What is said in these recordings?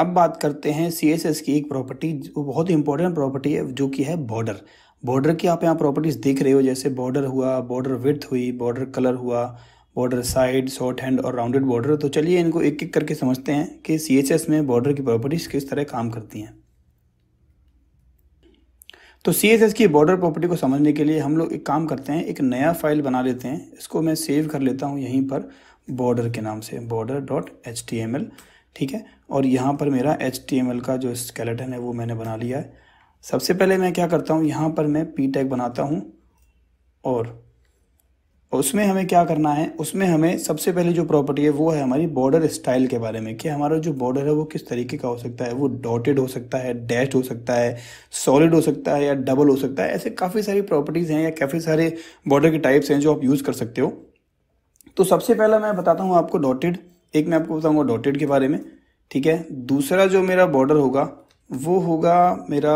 अब बात करते हैं सी एस एस की एक प्रॉपर्टी जो बहुत ही इंपॉर्टेंट प्रॉपर्टी है जो कि है बॉर्डर बॉर्डर की आप यहाँ प्रॉपर्टीज़ देख रहे हो जैसे बॉर्डर हुआ बॉर्डर विथ हुई बॉर्डर कलर हुआ बॉर्डर साइड शॉर्ट हैंड और राउंडेड बॉर्डर तो चलिए इनको एक एक करके समझते हैं कि सी एस एस में बॉर्डर की प्रॉपर्टीज़ किस तरह काम करती हैं तो सी एस एस की बॉर्डर प्रॉपर्टी को समझने के लिए हम लोग एक काम करते हैं एक नया फाइल बना लेते हैं इसको मैं सेव कर लेता हूँ यहीं पर बॉर्डर के नाम से border dot H T M L ठीक है और यहाँ पर मेरा एच का जो स्केलेटन है वो मैंने बना लिया है सबसे पहले मैं क्या करता हूँ यहाँ पर मैं पी टैग बनाता हूँ और उसमें हमें क्या करना है उसमें हमें सबसे पहले जो प्रॉपर्टी है वो है हमारी बॉर्डर स्टाइल के बारे में कि हमारा जो बॉर्डर है वो किस तरीके का हो सकता है वो डॉटेड हो सकता है डैश हो सकता है सॉलिड हो सकता है या डबल हो सकता है ऐसे काफ़ी सारी प्रॉपर्टीज़ हैं या काफ़ी सारे बॉर्डर के टाइप्स हैं जो आप यूज़ कर सकते हो तो सबसे पहला मैं बताता हूँ आपको डॉटेड एक मैं आपको बताऊँगा डॉटेड के बारे में ठीक है दूसरा जो मेरा बॉर्डर होगा वो होगा मेरा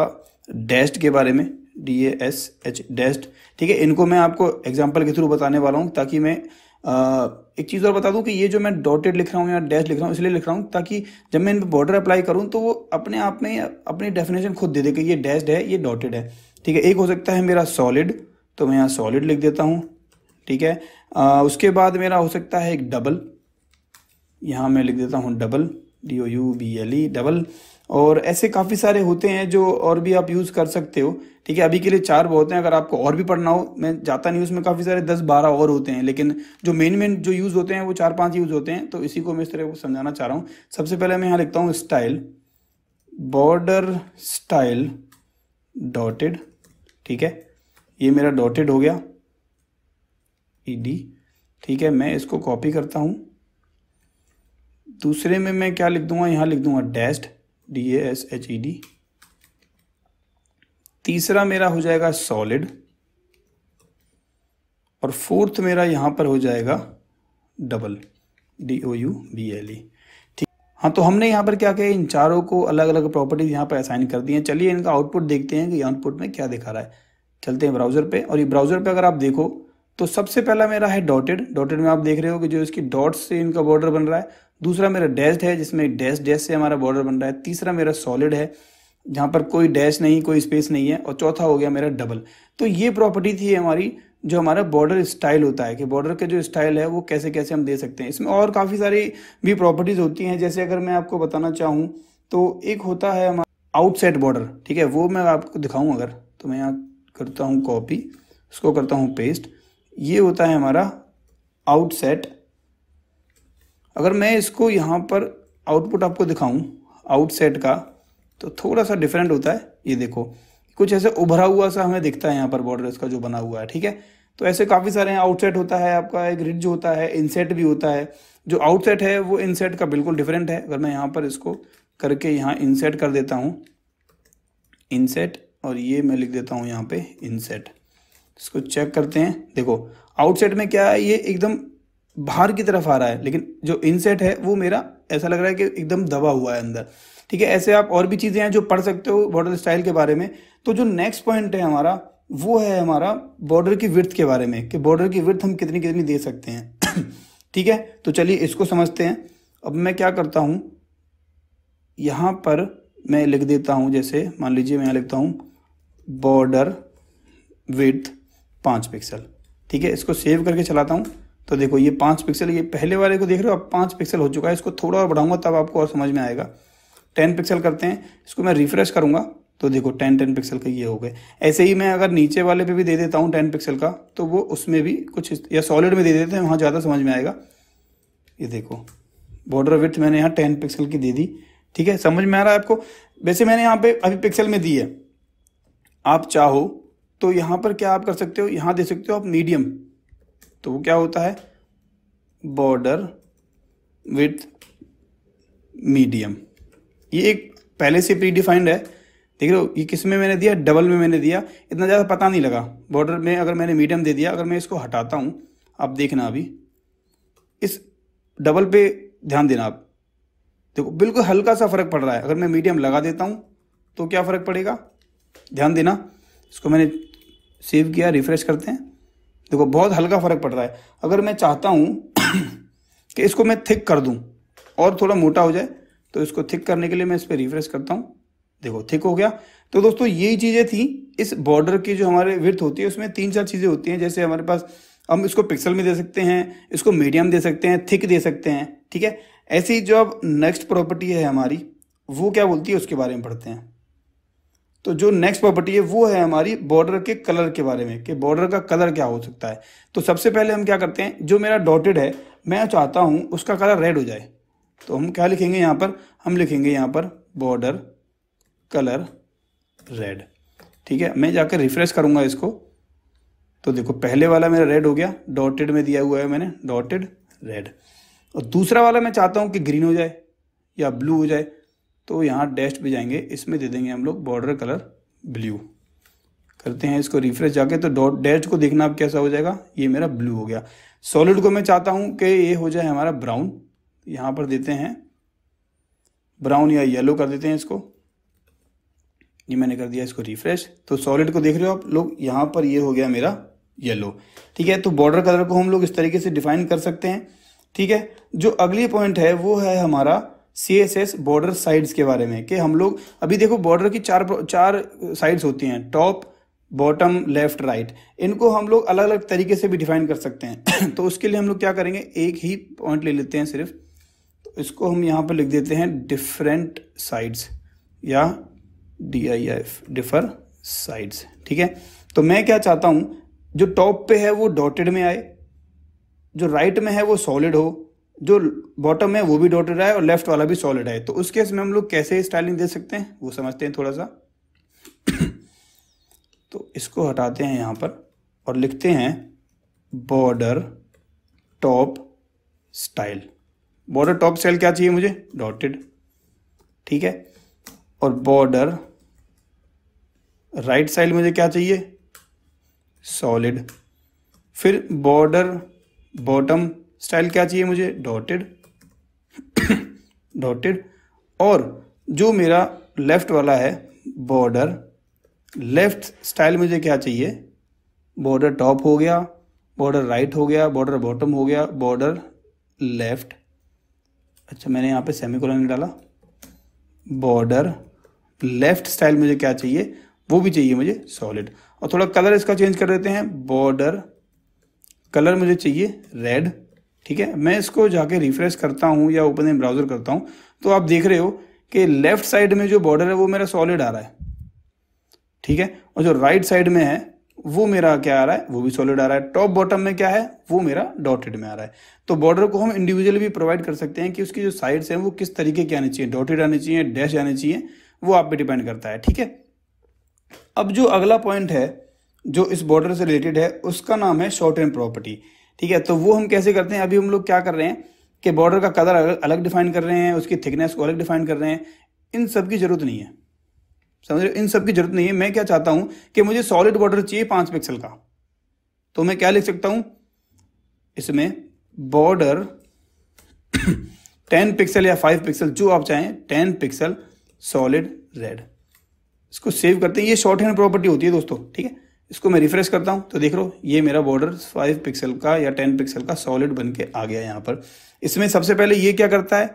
डैस्ट के बारे में D A S H dashed ठीक है इनको मैं आपको एग्जाम्पल के थ्रू बताने वाला हूँ ताकि मैं आ, एक चीज़ और बता दूँ कि ये जो मैं डॉटेड लिख रहा हूँ या डैश लिख रहा हूँ इसलिए लिख रहा हूँ ताकि जब मैं इन पर बॉर्डर अप्लाई करूँ तो वो अपने आप में अपनी डेफिनेशन खुद दे दे कि ये डैश्ड है ये डॉटेड है ठीक है एक हो सकता है मेरा सॉलिड तो मैं यहाँ सॉलिड लिख देता हूँ ठीक है आ, उसके बाद मेरा हो सकता है एक डबल यहाँ मैं लिख देता हूँ double D O U B L E double और ऐसे काफ़ी सारे होते हैं जो और भी आप यूज़ कर सकते हो ठीक है अभी के लिए चार बहुत हैं अगर आपको और भी पढ़ना हो मैं जाता नहीं उसमें काफ़ी सारे दस बारह और होते हैं लेकिन जो मेन मेन जो यूज़ होते हैं वो चार पांच यूज़ होते हैं तो इसी को मैं इस तरह को समझाना चाह रहा हूँ सबसे पहले मैं यहाँ लिखता हूँ स्टाइल बॉर्डर स्टाइल डॉटेड ठीक है ये मेरा डॉटेड हो गया ई e डी ठीक है मैं इसको कॉपी करता हूँ दूसरे में मैं क्या लिख दूंगा यहां लिख दूंगा dashed D A S H E D तीसरा मेरा हो जाएगा सॉलिड और फोर्थ मेरा यहां पर हो जाएगा double D O U B L E ठीक हाँ तो हमने यहां पर क्या किया इन चारों को अलग अलग प्रॉपर्टीज यहां पर असाइन कर दी हैं चलिए इनका आउटपुट देखते हैं कि आउटपुट में क्या दिखा रहा है चलते हैं ब्राउजर पे और ये ब्राउजर पे अगर आप देखो तो सबसे पहला मेरा है डॉटेड डॉटेड में आप देख रहे हो कि जो इसकी डॉट से इनका बॉर्डर बन रहा है दूसरा मेरा डैस्ड है जिसमें डैश डैश से हमारा बॉर्डर बन रहा है तीसरा मेरा सॉलिड है जहाँ पर कोई डैश नहीं कोई स्पेस नहीं है और चौथा हो गया मेरा डबल तो ये प्रॉपर्टी थी हमारी जो हमारा बॉर्डर स्टाइल होता है कि बॉर्डर का जो स्टाइल है वो कैसे कैसे हम दे सकते हैं इसमें और काफ़ी सारी भी प्रॉपर्टीज़ होती हैं जैसे अगर मैं आपको बताना चाहूँ तो एक होता है हमारा आउटसेट बॉर्डर ठीक है वो मैं आपको दिखाऊँ अगर तो मैं यहाँ करता हूँ कॉपी उसको करता हूँ पेस्ट ये होता है हमारा आउटसेट अगर मैं इसको यहाँ पर आउटपुट आपको दिखाऊं आउटसेट का तो थोड़ा सा डिफरेंट होता है ये देखो कुछ ऐसे उभरा हुआ सा हमें दिखता है यहाँ पर बॉर्डर इसका जो बना हुआ है ठीक है तो ऐसे काफ़ी सारे हैं आउटसेट होता है आपका एक रिज होता है इनसेट भी होता है जो आउटसेट है वो इनसेट का बिल्कुल डिफरेंट है अगर मैं यहाँ पर इसको करके यहाँ इनसेट कर देता हूँ इनसेट और ये मैं लिख देता हूँ यहाँ पे इनसेट इसको चेक करते हैं देखो आउटसेट में क्या है ये एकदम बाहर की तरफ आ रहा है लेकिन जो इनसेट है वो मेरा ऐसा लग रहा है कि एकदम दबा हुआ है अंदर ठीक है ऐसे आप और भी चीज़ें हैं जो पढ़ सकते हो बॉर्डर स्टाइल के बारे में तो जो नेक्स्ट पॉइंट है हमारा वो है हमारा बॉर्डर की विर्थ के बारे में कि बॉर्डर की विर्थ हम कितनी कितनी दे सकते हैं ठीक है तो चलिए इसको समझते हैं अब मैं क्या करता हूँ यहाँ पर मैं लिख देता हूँ जैसे मान लीजिए मैं यहाँ लिखता हूँ बॉर्डर विथ पाँच पिक्सल ठीक है इसको सेव करके चलाता हूँ तो देखो ये पाँच पिक्सल ये पहले वाले को देख रहे हो अब पाँच पिक्सल हो चुका है इसको थोड़ा और बढ़ाऊंगा तब आपको और समझ में आएगा टेन पिक्सल करते हैं इसको मैं रिफ्रेश करूँगा तो देखो टेन टेन पिक्सल का ये हो गए ऐसे ही मैं अगर नीचे वाले पे भी दे देता हूँ टेन पिक्सल का तो वो उसमें भी कुछ या सॉलिड में दे देते हैं वहाँ ज़्यादा समझ में आएगा ये देखो बॉर्डर विथ मैंने यहाँ टेन पिक्सल की दे दी ठीक है समझ में आ रहा है आपको वैसे मैंने यहाँ पर अभी पिक्सल में दी है आप चाहो तो यहाँ पर क्या आप कर सकते हो यहाँ दे सकते हो आप मीडियम तो वो क्या होता है बॉर्डर विथ मीडियम ये एक पहले से प्री डिफाइंड है देख लो ये किस में मैंने दिया डबल में मैंने दिया इतना ज़्यादा पता नहीं लगा बॉर्डर में अगर मैंने मीडियम दे दिया अगर मैं इसको हटाता हूँ आप देखना अभी इस डबल पे ध्यान देना आप देखो बिल्कुल हल्का सा फ़र्क पड़ रहा है अगर मैं मीडियम लगा देता हूँ तो क्या फ़र्क पड़ेगा ध्यान देना इसको मैंने सेव किया रिफ्रेश करते हैं देखो बहुत हल्का फ़र्क पड़ रहा है अगर मैं चाहता हूँ कि इसको मैं थिक कर दूँ और थोड़ा मोटा हो जाए तो इसको थिक करने के लिए मैं इस पर रिफ्रेश करता हूँ देखो थिक हो गया तो दोस्तों यही चीज़ें थी इस बॉर्डर की जो हमारे विर्थ होती है उसमें तीन चार चीज़ें होती हैं जैसे हमारे पास हम इसको पिक्सल में दे सकते हैं इसको मीडियम दे सकते हैं थिक दे सकते हैं ठीक है ऐसी जो अब नेक्स्ट प्रॉपर्टी है हमारी वो क्या बोलती है उसके बारे में पढ़ते हैं तो जो नेक्स्ट प्रॉपर्टी है वो है हमारी बॉर्डर के कलर के बारे में कि बॉर्डर का कलर क्या हो सकता है तो सबसे पहले हम क्या करते हैं जो मेरा डॉटेड है मैं चाहता हूँ उसका कलर रेड हो जाए तो हम क्या लिखेंगे यहाँ पर हम लिखेंगे यहाँ पर बॉर्डर कलर रेड ठीक है मैं जाकर रिफ्रेश करूँगा इसको तो देखो पहले वाला मेरा रेड हो गया डॉटेड में दिया हुआ है मैंने डॉटेड रेड और दूसरा वाला मैं चाहता हूँ कि ग्रीन हो जाए या ब्लू हो जाए तो यहाँ डैश पे जाएंगे इसमें दे देंगे हम लोग बॉर्डर कलर ब्लू करते हैं इसको रिफ्रेश जाके तो डॉट डैश को देखना अब कैसा हो जाएगा ये मेरा ब्लू हो गया सॉलिड को मैं चाहता हूँ कि ये हो जाए हमारा ब्राउन यहाँ पर देते हैं ब्राउन या येलो कर देते हैं इसको ये मैंने कर दिया इसको रिफ्रेश तो सॉलिड को देख रहे हो आप लोग यहाँ पर ये हो गया मेरा येलो ठीक है तो बॉर्डर कलर को हम लोग इस तरीके से डिफाइन कर सकते हैं ठीक है जो अगली पॉइंट है वो है हमारा C S S border sides के बारे में कि हम लोग अभी देखो बॉर्डर की चार चार साइड्स होती हैं टॉप बॉटम लेफ्ट राइट इनको हम लोग अलग अलग तरीके से भी डिफाइन कर सकते हैं तो उसके लिए हम लोग क्या करेंगे एक ही पॉइंट ले लेते हैं सिर्फ तो इसको हम यहाँ पर लिख देते हैं डिफरेंट साइड्स या D I F differ sides ठीक है तो मैं क्या चाहता हूँ जो टॉप पे है वो डॉटेड में आए जो राइट में है वो सॉलिड हो जो बॉटम है वो भी डॉटेड है और लेफ्ट वाला भी सॉलिड है तो उस केस में हम लोग कैसे स्टाइलिंग दे सकते हैं वो समझते हैं थोड़ा सा तो इसको हटाते हैं यहाँ पर और लिखते हैं border top style border top style क्या चाहिए मुझे डॉटेड ठीक है और बॉर्डर राइट साइड मुझे क्या चाहिए सॉलिड फिर बॉर्डर बॉटम स्टाइल क्या चाहिए मुझे डॉटेड डॉटेड और जो मेरा लेफ्ट वाला है बॉर्डर लेफ्ट स्टाइल मुझे क्या चाहिए बॉर्डर टॉप हो गया बॉर्डर राइट हो गया बॉर्डर बॉटम हो गया बॉर्डर लेफ्ट अच्छा मैंने यहाँ पे सेमी नहीं डाला बॉर्डर लेफ्ट स्टाइल मुझे क्या चाहिए वो भी चाहिए मुझे सॉलिड और थोड़ा कलर इसका चेंज कर देते हैं बॉर्डर कलर मुझे चाहिए रेड ठीक है मैं इसको जाके रिफ्रेश करता हूँ या ओपन इन ब्राउज़र करता हूँ तो आप देख रहे हो कि लेफ्ट साइड में जो बॉर्डर है वो मेरा सॉलिड आ रहा है ठीक है और जो राइट साइड में है वो मेरा क्या आ रहा है वो भी सॉलिड आ रहा है टॉप बॉटम में क्या है वो मेरा डॉटेड में आ रहा है तो बॉर्डर को हम इंडिविजुअल भी प्रोवाइड कर सकते हैं कि उसकी जो साइड्स हैं वो किस तरीके के आने चाहिए डॉटेड आने चाहिए डैश आने चाहिए वो आप पे डिपेंड करता है ठीक है अब जो अगला पॉइंट है जो इस बॉर्डर से रिलेटेड है उसका नाम है शॉर्ट एंड प्रॉपर्टी ठीक है तो वो हम कैसे करते हैं अभी हम लोग क्या कर रहे हैं कि बॉर्डर का कलर अलग अलग डिफाइन कर रहे हैं उसकी थिकनेस को अलग डिफाइन कर रहे हैं इन सब की जरूरत नहीं है समझ रहे इन सब की जरूरत नहीं है मैं क्या चाहता हूं कि मुझे सॉलिड बॉर्डर चाहिए पांच पिक्सल का तो मैं क्या लिख सकता हूं इसमें बॉर्डर टेन पिक्सल या फाइव पिक्सल जो आप चाहें टेन पिक्सल सॉलिड रेड इसको सेव करते हैं ये शॉर्ट हैंड प्रॉपर्टी होती है दोस्तों ठीक है इसको मैं रिफ्रेश करता हूँ तो देख लो ये मेरा बॉर्डर फाइव पिक्सल का या टेन पिक्सल का सॉलिड बन के आ गया यहाँ पर इसमें सबसे पहले ये क्या करता है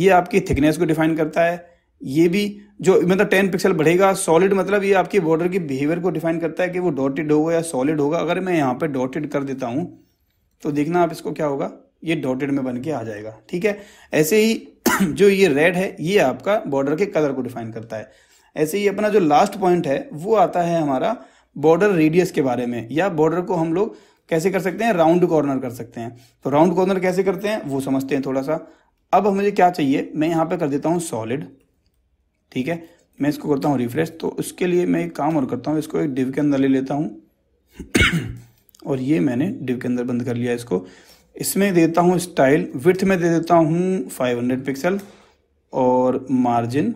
ये आपकी थिकनेस को डिफाइन करता है ये भी जो मतलब टेन पिक्सल बढ़ेगा सॉलिड मतलब ये आपके बॉर्डर की बिहेवियर को डिफाइन करता है कि वो डॉटेड होगा या सॉलिड होगा अगर मैं यहाँ पर डॉटेड कर देता हूँ तो देखना आप इसको क्या होगा ये डॉटेड में बन के आ जाएगा ठीक है ऐसे ही जो ये रेड है ये आपका बॉर्डर के कलर को डिफाइन करता है ऐसे ही अपना जो लास्ट पॉइंट है वो आता है हमारा बॉर्डर रेडियस के बारे में या बॉर्डर को हम लोग कैसे कर सकते हैं राउंड कॉर्नर कर सकते हैं तो राउंड कॉर्नर कैसे करते हैं वो समझते हैं थोड़ा सा अब मुझे क्या चाहिए मैं यहाँ पे कर देता हूँ सॉलिड ठीक है मैं इसको करता हूँ रिफ्रेश तो उसके लिए मैं एक काम और करता हूँ इसको एक डिव के अंदर ले लेता हूँ और ये मैंने डिव के अंदर बंद कर लिया इसको इसमें देता हूँ स्टाइल विथ में दे देता हूँ हंड्रेड पिक्सल और मार्जिन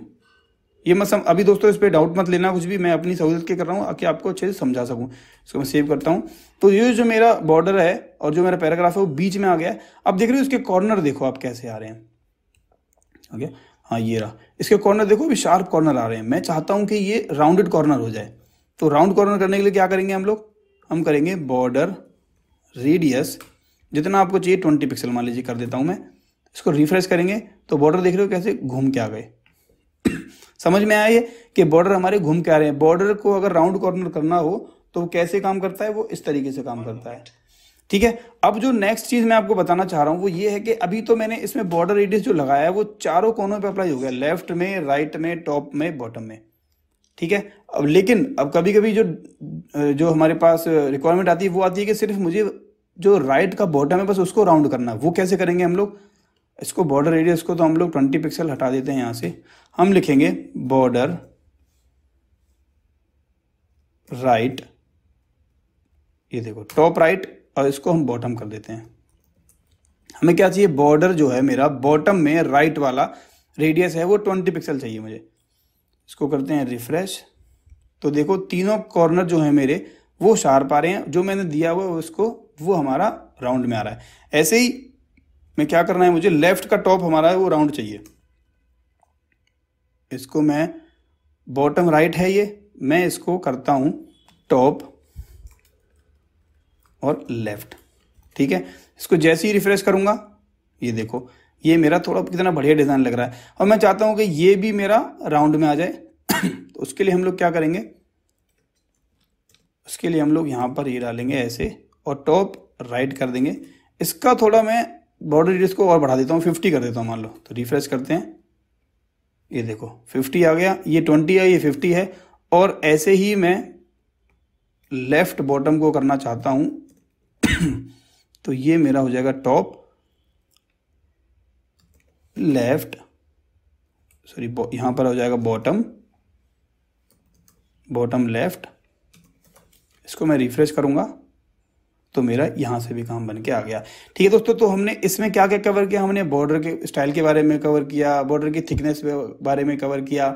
ये मत सम अभी दोस्तों इस पर डाउट मत लेना कुछ भी मैं अपनी सहूलियत के कर रहा हूँ कि आपको अच्छे से समझा सकूँ इसको मैं सेव करता हूँ तो ये जो मेरा बॉर्डर है और जो मेरा पैराग्राफ है वो बीच में आ गया अब देख रहे हो इसके कॉर्नर देखो आप कैसे आ रहे हैं ओके हाँ ये रहा इसके कॉर्नर देखो अभी शार्प कॉर्नर आ रहे हैं मैं चाहता हूँ कि ये राउंडेड कॉर्नर हो जाए तो राउंड कॉर्नर करने के लिए क्या करेंगे हम लोग हम करेंगे बॉर्डर रेडियस जितना आपको चाहिए ट्वेंटी पिक्सल मान लीजिए कर देता हूँ मैं इसको रिफ्रेश करेंगे तो बॉर्डर देख रहे हो कैसे घूम के आ गए समझ में आया कि बॉर्डर हमारे घूम के आ रहे हैं बॉर्डर को अगर राउंड कॉर्नर करना हो तो कैसे काम करता है वो इस तरीके से काम करता है ठीक है अब जो नेक्स्ट चीज मैं आपको बताना चाह रहा हूँ वो ये है कि अभी तो मैंने इसमें बॉर्डर रेडियस जो लगाया है वो चारों कोनों पे अप्लाई हो गया लेफ्ट में राइट में टॉप में बॉटम में ठीक है अब लेकिन अब कभी कभी जो जो हमारे पास रिक्वायरमेंट आती है वो आती है कि सिर्फ मुझे जो राइट का बॉटम है बस उसको राउंड करना है वो कैसे करेंगे हम लोग इसको बॉर्डर रेडियस को तो हम लोग ट्वेंटी पिक्सल हटा देते हैं यहां से हम लिखेंगे बॉर्डर राइट ये देखो टॉप राइट और इसको हम बॉटम कर देते हैं हमें क्या चाहिए बॉर्डर जो है मेरा बॉटम में राइट वाला रेडियस है वो ट्वेंटी पिक्सल चाहिए मुझे इसको करते हैं रिफ्रेश तो देखो तीनों कॉर्नर जो है मेरे वो शार्प आ रहे हैं जो मैंने दिया हुआ उसको वो हमारा राउंड में आ रहा है ऐसे ही मैं क्या करना है मुझे लेफ्ट का टॉप हमारा है वो राउंड चाहिए इसको मैं बॉटम राइट है ये मैं इसको करता हूं टॉप और लेफ्ट ठीक है इसको जैसे ही रिफ्रेश करूंगा ये देखो ये मेरा थोड़ा कितना बढ़िया डिज़ाइन लग रहा है और मैं चाहता हूं कि ये भी मेरा राउंड में आ जाए तो उसके लिए हम लोग क्या करेंगे उसके लिए हम लोग यहाँ पर ये डालेंगे ऐसे और टॉप राइट कर देंगे इसका थोड़ा मैं बॉर्डर रेडियस को और बढ़ा देता हूँ फिफ्टी कर देता हूँ मान लो तो रिफ्रेश करते हैं ये देखो फिफ्टी आ गया ये ट्वेंटी है ये फिफ्टी है और ऐसे ही मैं लेफ्ट बॉटम को करना चाहता हूँ तो ये मेरा हो जाएगा टॉप लेफ्ट सॉरी यहाँ पर हो जाएगा बॉटम बॉटम लेफ्ट इसको मैं रिफ्रेश करूँगा तो मेरा यहाँ से भी काम बन के आ गया ठीक है दोस्तों तो हमने इसमें क्या क्या कवर किया हमने बॉर्डर के स्टाइल के बारे में कवर किया बॉर्डर की थिकनेस के बारे में कवर किया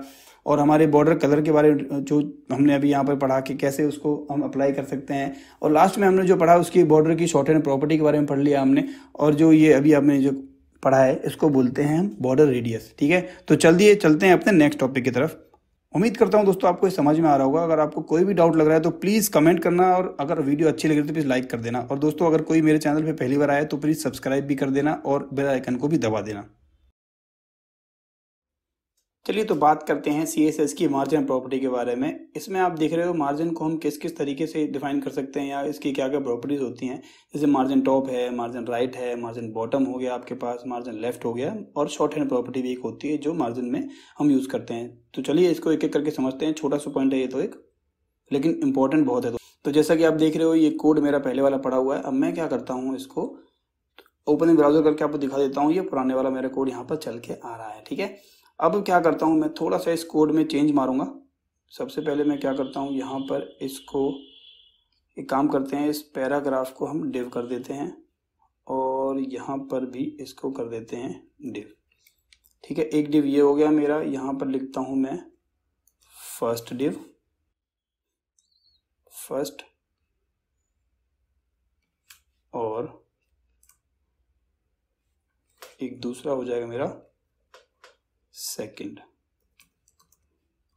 और हमारे बॉर्डर कलर के बारे में जो हमने अभी यहाँ पर पढ़ा कि कैसे उसको हम अप्लाई कर सकते हैं और लास्ट में हमने जो पढ़ा उसकी बॉर्डर की शॉर्ट एंड प्रॉपर्टी के बारे में पढ़ लिया हमने और जो ये अभी हमने जो पढ़ा है इसको बोलते हैं हम बॉर्डर रेडियस ठीक है तो चल दिए चलते हैं अपने नेक्स्ट टॉपिक की तरफ उम्मीद करता हूँ दोस्तों आपको समझ में आ रहा होगा अगर आपको कोई भी डाउट लग रहा है तो प्लीज़ कमेंट करना और अगर वीडियो अच्छी लग रही तो प्लीज़ लाइक कर देना और दोस्तों अगर कोई मेरे चैनल पर पहली बार आया तो प्लीज़ सब्सक्राइब भी कर देना और बेल आइकन को भी दबा देना चलिए तो बात करते हैं सी एस एस की मार्जिन प्रॉपर्टी के बारे में इसमें आप देख रहे हो मार्जिन को हम किस किस तरीके से डिफाइन कर सकते हैं या इसकी क्या क्या प्रॉपर्टीज़ होती हैं जैसे मार्जिन टॉप है मार्जिन राइट है मार्जिन बॉटम हो गया आपके पास मार्जिन लेफ्ट हो गया और शॉर्ट हैंड प्रॉपर्टी भी एक होती है जो मार्जिन में हम यूज़ करते हैं तो चलिए इसको एक एक करके समझते हैं छोटा सा पॉइंट है ये तो एक लेकिन इंपॉर्टेंट बहुत है तो।, तो जैसा कि आप देख रहे हो ये कोड मेरा पहले वाला पड़ा हुआ है अब मैं क्या करता हूँ इसको ओपन ब्राउजर करके आपको दिखा देता हूँ ये पुराने वाला मेरा कोड यहाँ पर चल के आ रहा है ठीक है अब क्या करता हूँ मैं थोड़ा सा इस कोड में चेंज मारूंगा सबसे पहले मैं क्या करता हूँ यहाँ पर इसको एक काम करते हैं इस पैराग्राफ को हम डिव कर देते हैं और यहाँ पर भी इसको कर देते हैं डिव ठीक है एक डिव ये हो गया मेरा यहाँ पर लिखता हूँ मैं फर्स्ट डिव फर्स्ट और एक दूसरा हो जाएगा मेरा सेकेंड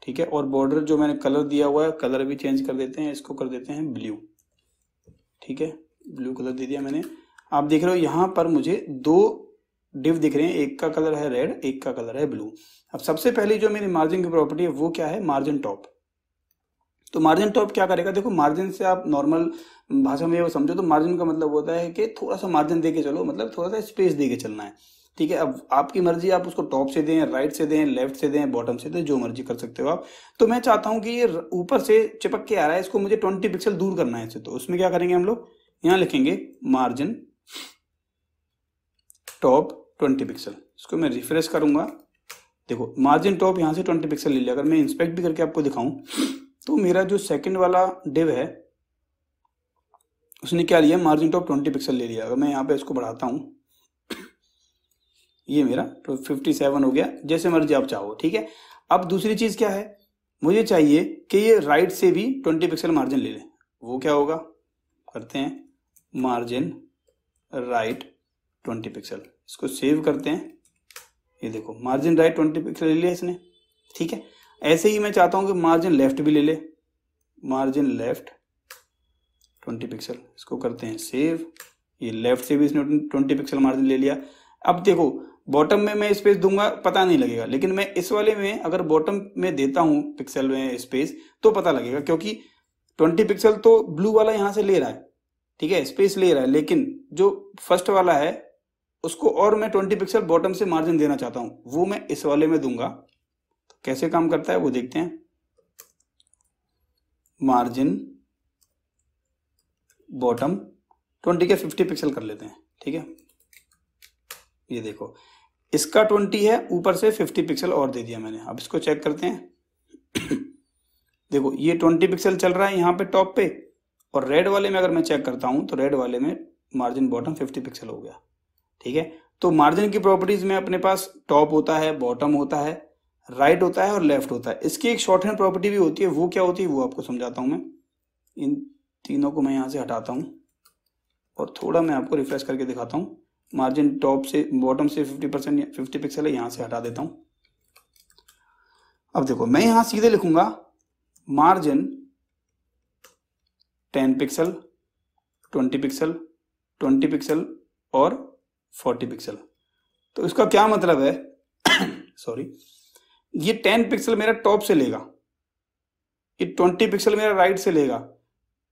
ठीक है और बॉर्डर जो मैंने कलर दिया हुआ है कलर भी चेंज कर देते हैं इसको कर देते हैं ब्लू ठीक है ब्लू कलर दे दिया मैंने आप देख रहे हो यहां पर मुझे दो डिव दिख रहे हैं एक का कलर है रेड एक का कलर है ब्लू अब सबसे पहले जो मेरी मार्जिन की प्रॉपर्टी है वो क्या है मार्जिन टॉप तो मार्जिन टॉप क्या करेगा देखो मार्जिन से आप नॉर्मल भाषा में समझो तो मार्जिन का मतलब होता है कि थोड़ा सा मार्जिन दे चलो मतलब थोड़ा सा स्पेस दे के चलना है ठीक है अब आपकी मर्जी आप उसको टॉप से दें राइट से दें लेफ्ट से दें बॉटम से दें जो मर्जी कर सकते हो आप तो मैं चाहता हूं कि ये ऊपर से चिपक के आ रहा है इसको मुझे ट्वेंटी पिक्सल दूर करना है इसे तो उसमें क्या करेंगे हम लोग यहां लिखेंगे मार्जिन टॉप ट्वेंटी पिक्सल इसको मैं रिफ्रेश करूंगा देखो मार्जिन टॉप यहां से ट्वेंटी पिक्सल ले लिया अगर मैं इंस्पेक्ट भी करके आपको दिखाऊं तो मेरा जो सेकेंड वाला डिव है उसने क्या लिया मार्जिन टॉप ट्वेंटी पिक्सल ले लिया अगर मैं यहाँ पे इसको बढ़ाता हूँ ये मेरा फिफ्टी तो सेवन हो गया जैसे मर्जी आप चाहो ठीक है अब दूसरी चीज क्या है मुझे चाहिए कि ये राइट से भी ट्वेंटी पिक्सल मार्जिन ले लें वो क्या होगा करते हैं मार्जिन राइट ट्वेंटी पिक्सल इसको सेव करते हैं ये देखो मार्जिन राइट ट्वेंटी पिक्सल ले लिया इसने ठीक है ऐसे ही मैं चाहता हूं कि मार्जिन लेफ्ट भी ले ले मार्जिन लेफ्ट ट्वेंटी पिक्सल इसको करते हैं सेव ये लेफ्ट से भी इसने ट्वेंटी पिक्सल मार्जिन ले लिया अब देखो बॉटम में मैं स्पेस दूंगा पता नहीं लगेगा लेकिन मैं इस वाले में अगर बॉटम में देता हूं पिक्सल में स्पेस तो पता लगेगा क्योंकि 20 पिक्सल तो ब्लू वाला यहां से ले रहा है ठीक है स्पेस ले रहा है लेकिन जो फर्स्ट वाला है उसको और मैं ट्वेंटी पिक्सल बॉटम से मार्जिन देना चाहता हूं वो मैं इस वाले में दूंगा तो कैसे काम करता है वो देखते हैं मार्जिन बॉटम ट्वेंटी के फिफ्टी पिक्सल कर लेते हैं ठीक है ये देखो इसका ट्वेंटी है ऊपर से फिफ्टी पिक्सल और दे दिया मैंने अब इसको चेक करते हैं देखो ये ट्वेंटी पिक्सल चल रहा है यहाँ पे टॉप पे और रेड वाले में अगर मैं चेक करता हूँ तो रेड वाले में मार्जिन बॉटम फिफ्टी पिक्सल हो गया ठीक है तो मार्जिन की प्रॉपर्टीज में अपने पास टॉप होता है बॉटम होता है राइट होता है और लेफ्ट होता है इसकी एक शॉर्ट हैंड प्रॉपर्टी भी होती है वो क्या होती है वो आपको समझाता हूँ मैं इन तीनों को मैं यहाँ से हटाता हूँ और थोड़ा मैं आपको रिफ्रेश करके दिखाता हूँ मार्जिन टॉप से बॉटम से 50 परसेंट फिफ्टी पिक्सल है यहां से हटा देता हूं अब देखो मैं यहां सीधे लिखूंगा margin ten pixel twenty pixel twenty pixel और फोर्टी पिक्सल तो इसका क्या मतलब है सॉरी ये टेन पिक्सल मेरा टॉप से लेगा ये ट्वेंटी पिक्सल मेरा राइट से लेगा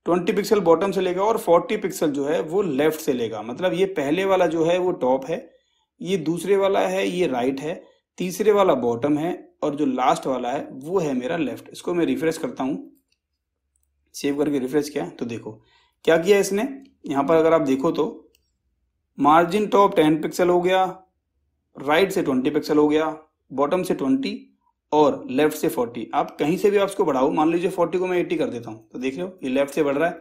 20 पिक्सल बॉटम से लेगा और 40 पिक्सल जो है वो लेफ्ट से लेगा मतलब ये पहले वाला जो है वो टॉप है ये दूसरे वाला है ये राइट है तीसरे वाला बॉटम है और जो लास्ट वाला है वो है मेरा लेफ्ट इसको मैं रिफ्रेश करता हूँ सेव करके रिफ्रेश किया तो देखो क्या किया इसने यहाँ पर अगर आप देखो तो मार्जिन टॉप टेन पिक्सल हो गया राइट से ट्वेंटी पिक्सल हो गया बॉटम से ट्वेंटी और लेफ्ट से 40 आप कहीं से भी आप इसको बढ़ाओ मान लीजिए 40 को मैं 80 कर देता हूँ तो देख लो ये लेफ्ट से बढ़ रहा है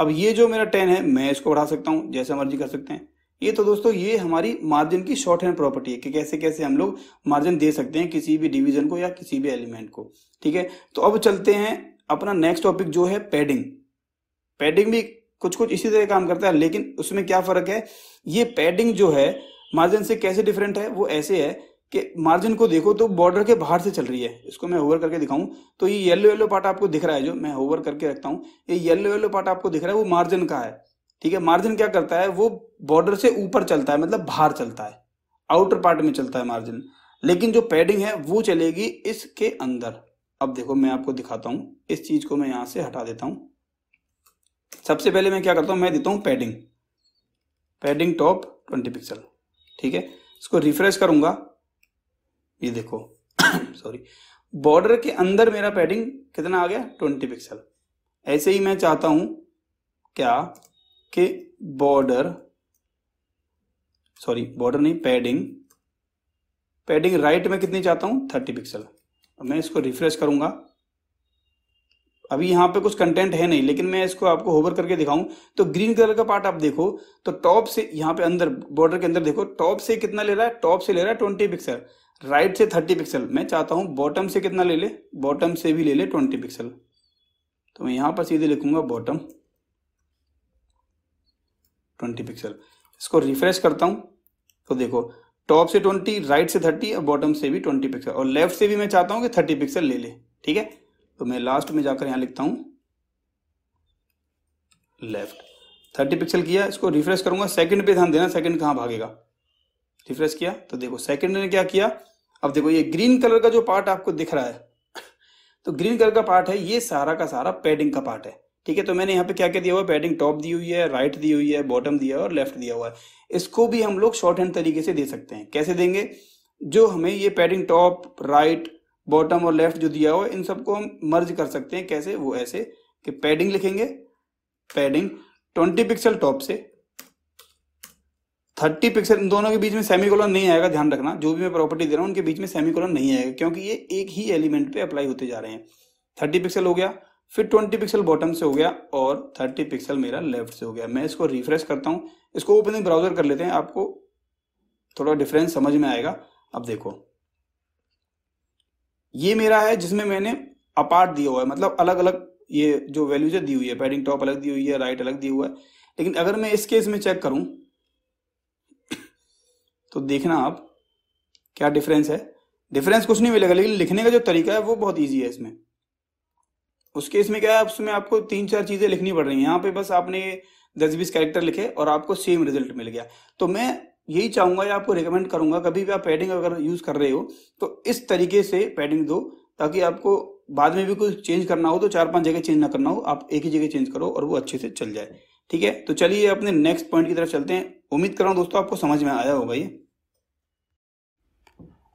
अब ये जो मेरा 10 है मैं इसको बढ़ा सकता हूँ जैसे मर्जी कर सकते हैं ये तो दोस्तों ये हमारी मार्जिन की शॉर्ट हैंड प्रॉपर्टी है कि कैसे कैसे हम लोग मार्जिन दे सकते हैं किसी भी डिवीजन को या किसी भी एलिमेंट को ठीक है तो अब चलते हैं अपना नेक्स्ट टॉपिक जो है पैडिंग पैडिंग भी कुछ कुछ इसी तरह काम करता है लेकिन उसमें क्या फर्क है ये पैडिंग जो है मार्जिन से कैसे डिफरेंट है वो ऐसे है कि मार्जिन को देखो तो बॉर्डर के बाहर से चल रही है इसको मैं होवर करके दिखाऊं तो ये येलो येलो पार्ट आपको दिख रहा है जो मैं होवर करके रखता हूँ ये येलो येलो पार्ट आपको दिख रहा है वो मार्जिन का है ठीक है मार्जिन क्या करता है वो बॉर्डर से ऊपर चलता है मतलब बाहर चलता है आउटर पार्ट में चलता है मार्जिन लेकिन जो पैडिंग है वो चलेगी इसके अंदर अब देखो मैं आपको दिखाता हूँ इस चीज को मैं यहां से हटा देता हूँ सबसे पहले मैं क्या करता हूँ मैं देता हूँ padding padding top twenty pixel ठीक है इसको रिफ्रेश करूंगा ये देखो सॉरी बॉर्डर के अंदर मेरा पैडिंग कितना आ गया ट्वेंटी पिक्सल ऐसे ही मैं चाहता हूं क्या कि बॉर्डर सॉरी बॉर्डर नहीं पैडिंग पैडिंग राइट में कितनी चाहता हूं थर्टी पिक्सल मैं इसको रिफ्रेश करूंगा अभी यहां पे कुछ कंटेंट है नहीं लेकिन मैं इसको आपको होवर करके दिखाऊं तो ग्रीन कलर का पार्ट आप देखो तो टॉप से यहां पे अंदर बॉर्डर के अंदर देखो टॉप से कितना ले रहा है टॉप से ले रहा है ट्वेंटी पिक्सल राइट से थर्टी पिक्सल मैं चाहता हूँ बॉटम से कितना ले ले बॉटम से भी ले ले ट्वेंटी पिक्सल तो मैं यहाँ पर सीधे लिखूंगा बॉटम ट्वेंटी पिक्सल इसको रिफ्रेश करता हूँ तो देखो टॉप से ट्वेंटी राइट से थर्टी और बॉटम से भी ट्वेंटी पिक्सल और लेफ्ट से भी मैं चाहता हूँ कि थर्टी पिक्सल ले ले ठीक है तो मैं लास्ट में जाकर यहाँ लिखता हूँ लेफ्ट थर्टी पिक्सल किया इसको रिफ्रेश करूंगा सेकंड पे ध्यान देना सेकंड कहाँ भागेगा रिफ्रेश किया तो देखो सेकंड ने क्या किया अब देखो ये ग्रीन कलर का जो पार्ट आपको दिख रहा है तो ग्रीन कलर का पार्ट है ये सारा का सारा पैडिंग का पार्ट है ठीक है तो मैंने यहाँ पे क्या क्या दिया हुआ पैडिंग टॉप दी हुई है राइट दी हुई है बॉटम दिया और लेफ्ट दिया हुआ है इसको भी हम लोग शॉर्ट हैंड तरीके से दे सकते हैं कैसे देंगे जो हमें ये पैडिंग टॉप राइट बॉटम और लेफ्ट जो दिया हुआ है इन सबको हम मर्ज कर सकते हैं कैसे वो ऐसे कि पैडिंग लिखेंगे पैडिंग 20 पिक्सल टॉप से थर्टी पिक्सल इन दोनों के बीच में सेमी नहीं आएगा ध्यान रखना जो भी मैं प्रॉपर्टी दे रहा हूँ उनके बीच में सेमी नहीं आएगा क्योंकि ये एक ही एलिमेंट पे अप्लाई होते जा रहे हैं थर्टी पिक्सल हो गया फिर ट्वेंटी पिक्सल बॉटम से हो गया और थर्टी पिक्सल मेरा लेफ्ट से हो गया मैं इसको रिफ्रेश करता हूँ इसको ओपन ब्राउजर कर लेते हैं आपको थोड़ा डिफरेंस समझ में आएगा अब देखो ये मेरा है जिसमें मैंने अपार्ट दिया हुआ है मतलब अलग अलग ये जो वैल्यूज दी हुई है पैडिंग टॉप अलग दी हुई है राइट अलग दी हुआ है लेकिन अगर मैं इस केस में चेक करूं तो देखना आप क्या डिफरेंस है डिफरेंस कुछ नहीं मिलेगा लेकिन लिखने का जो तरीका है वो बहुत ईजी है इसमें उसके इसमें क्या है उसमें आपको तीन चार चीजें लिखनी पड़ रही हैं यहाँ पे बस आपने दस बीस कैरेक्टर लिखे और आपको सेम रिजल्ट मिल गया तो मैं यही चाहूंगा या आपको रिकमेंड करूंगा कभी भी आप पैडिंग अगर यूज कर रहे हो तो इस तरीके से पैडिंग दो ताकि आपको बाद में भी कुछ चेंज करना हो तो चार पांच जगह चेंज ना करना हो आप एक ही जगह चेंज करो और वो अच्छे से चल जाए ठीक है तो चलिए अपने नेक्स्ट पॉइंट की तरफ चलते हैं उम्मीद कर रहा हूँ दोस्तों आपको समझ में आया होगा ये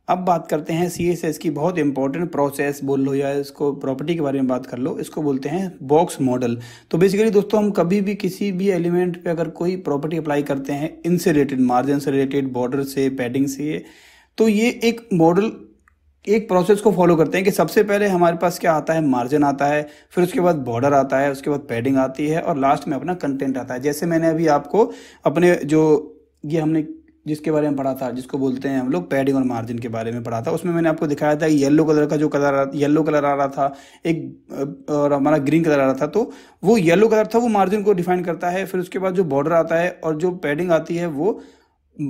अब बात करते हैं सी एस एस की बहुत इंपॉर्टेंट प्रोसेस बोल लो या इसको प्रॉपर्टी के बारे में बात कर लो इसको बोलते हैं बॉक्स मॉडल तो बेसिकली दोस्तों हम कभी भी किसी भी एलिमेंट पे अगर कोई प्रॉपर्टी अप्लाई करते हैं इनसे रिलेटेड मार्जिन से रिलेटेड बॉर्डर से पैडिंग से तो ये एक मॉडल एक प्रोसेस को फॉलो करते हैं कि सबसे पहले हमारे पास क्या आता है मार्जिन आता है फिर उसके बाद बॉर्डर आता है उसके बाद पैडिंग आती है और लास्ट में अपना कंटेंट आता है जैसे मैंने अभी आपको अपने जो ये हमने जिसके बारे में पढ़ा था जिसको बोलते हैं हम लोग पैडिंग और मार्जिन के बारे में पढ़ा था उसमें मैंने आपको दिखाया था येलो कलर का जो कलर येलो कलर आ रहा था एक और हमारा ग्रीन कलर आ रहा था तो वो येलो कलर था वो मार्जिन को डिफाइन करता है फिर उसके बाद जो बॉर्डर आता है और जो पैडिंग आती है वो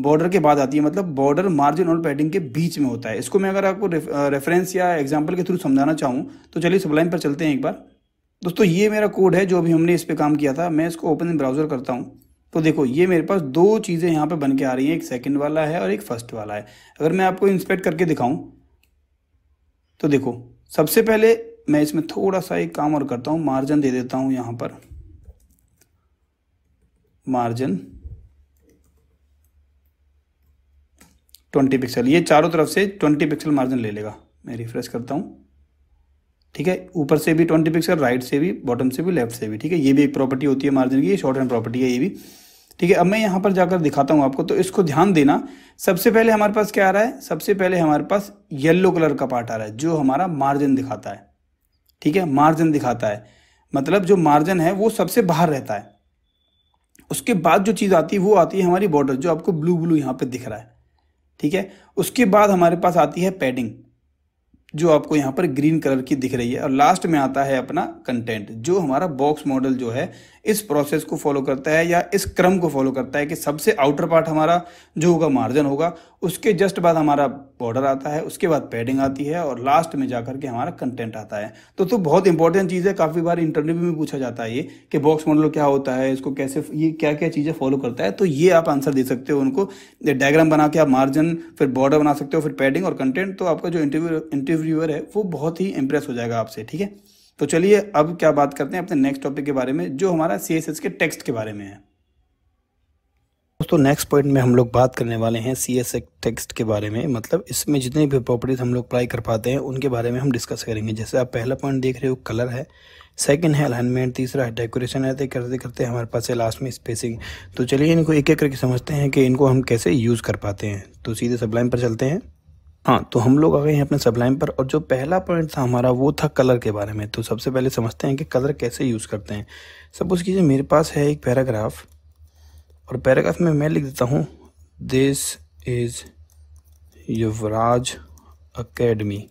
बॉर्डर के बाद आती है मतलब बॉर्डर मार्जिन और पैडिंग के बीच में होता है इसको मैं अगर आपको रेफरेंस या एग्जाम्पल के थ्रू समझाना चाहूँ तो चलिए सबलाइन पर चलते हैं एक बार दोस्तों ये मेरा कोड है जो अभी हमने इस पर काम किया था मैं इसको ओपन इन ब्राउजर करता हूँ तो देखो ये मेरे पास दो चीज़ें यहाँ पे बन के आ रही हैं एक सेकंड वाला है और एक फर्स्ट वाला है अगर मैं आपको इंस्पेक्ट करके दिखाऊं तो देखो सबसे पहले मैं इसमें थोड़ा सा एक काम और करता हूँ मार्जिन दे देता हूँ यहाँ पर मार्जिन ट्वेंटी पिक्सल ये चारों तरफ से ट्वेंटी पिक्सल मार्जिन ले लेगा मैं रिफ्रेश करता हूँ ठीक है ऊपर से भी ट्वेंटी पिक्सल राइट से भी बॉटम से भी लेफ्ट से भी ठीक है ये भी एक प्रॉपर्टी होती है मार्जिन की शॉर्ट हैंड प्रॉपर्टी है ये भी ठीक है अब मैं यहाँ पर जाकर दिखाता हूँ आपको तो इसको ध्यान देना सबसे पहले हमारे पास क्या आ रहा है सबसे पहले हमारे पास येल्लो कलर का पार्ट आ रहा है जो हमारा मार्जिन दिखाता है ठीक है मार्जिन दिखाता है मतलब जो मार्जिन है वो सबसे बाहर रहता है उसके बाद जो चीज़ आती है वो आती है हमारी बॉर्डर जो आपको ब्लू ब्लू यहाँ पे दिख रहा है ठीक है उसके बाद हमारे पास आती है पैडिंग जो आपको यहाँ पर ग्रीन कलर की दिख रही है और लास्ट में आता है अपना कंटेंट जो हमारा बॉक्स मॉडल जो है इस प्रोसेस को फॉलो करता है या इस क्रम को फॉलो करता है कि सबसे आउटर पार्ट हमारा जो होगा मार्जिन होगा उसके जस्ट बाद हमारा बॉर्डर आता है उसके बाद पैडिंग आती है और लास्ट में जाकर के हमारा कंटेंट आता है तो तो बहुत इंपॉर्टेंट चीज़ है काफ़ी बार इंटरव्यू में पूछा जाता है ये कि बॉक्स मॉडल क्या होता है इसको कैसे ये क्या क्या चीज़ें फॉलो करता है तो ये आप आंसर दे सकते हो उनको डायग्राम बना के आप मार्जिन फिर बॉर्डर बना सकते हो फिर पैडिंग और कंटेंट तो आपका जो इंटरव्यू इंटरव्यूअर है वो बहुत ही इंप्रेस हो जाएगा आपसे ठीक है तो चलिए अब क्या बात करते हैं अपने नेक्स्ट टॉपिक के बारे में जो हमारा सी के टेक्स्ट के बारे में है दोस्तों नेक्स्ट पॉइंट में हम लोग बात करने वाले हैं सी एस टेक्स्ट के बारे में मतलब इसमें जितनी भी प्रॉपर्टीज़ हम लोग अप्लाई कर पाते हैं उनके बारे में हम डिस्कस करेंगे जैसे आप पहला पॉइंट देख रहे हो कलर है सेकंड है अलाइनमेंट तीसरा है डेकोरेशन है करते करते हमारे पास है लास्ट में स्पेसिंग तो चलिए इनको एक एक करके समझते हैं कि इनको हम कैसे यूज़ कर पाते हैं तो सीधे सबलाइन पर चलते हैं हाँ तो हम लोग आ गए हैं अपने सबलाइन पर और जो पहला पॉइंट था हमारा वो था कलर के बारे में तो सबसे पहले समझते हैं कि कलर कैसे यूज़ करते हैं सपोज़ कीजिए मेरे पास है एक पैराग्राफ और पैराग्राफ में मैं लिख देता हूँ दिस इज़ युवराज अकेडमी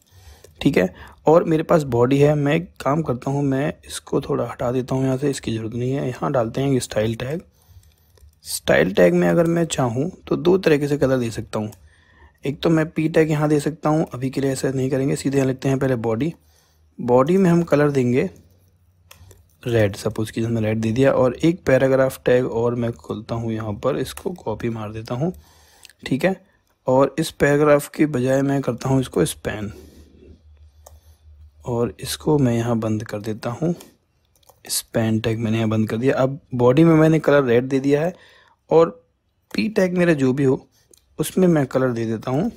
ठीक है और मेरे पास बॉडी है मैं काम करता हूँ मैं इसको थोड़ा हटा देता हूँ यहाँ से इसकी ज़रूरत नहीं है यहाँ डालते हैं स्टाइल टैग स्टाइल टैग में अगर मैं चाहूँ तो दो तरीके से कलर दे सकता हूँ एक तो मैं पी टैग यहाँ दे सकता हूँ अभी के लिए ऐसा नहीं करेंगे सीधे यहाँ लिखते हैं पहले बॉडी बॉडी में हम कलर देंगे रेड सपोज़ कि हमने रेड दे दिया और एक पैराग्राफ टैग और मैं खोलता हूँ यहाँ पर इसको कॉपी मार देता हूँ ठीक है और इस पैराग्राफ के बजाय मैं करता हूँ इसको स्पैन और इसको मैं यहाँ बंद कर देता हूँ स्पैन टैग मैंने यहाँ बंद कर दिया अब बॉडी में मैंने कलर रेड दे दिया है और पी टैग मेरा जो भी हो उसमें मैं कलर दे देता हूँ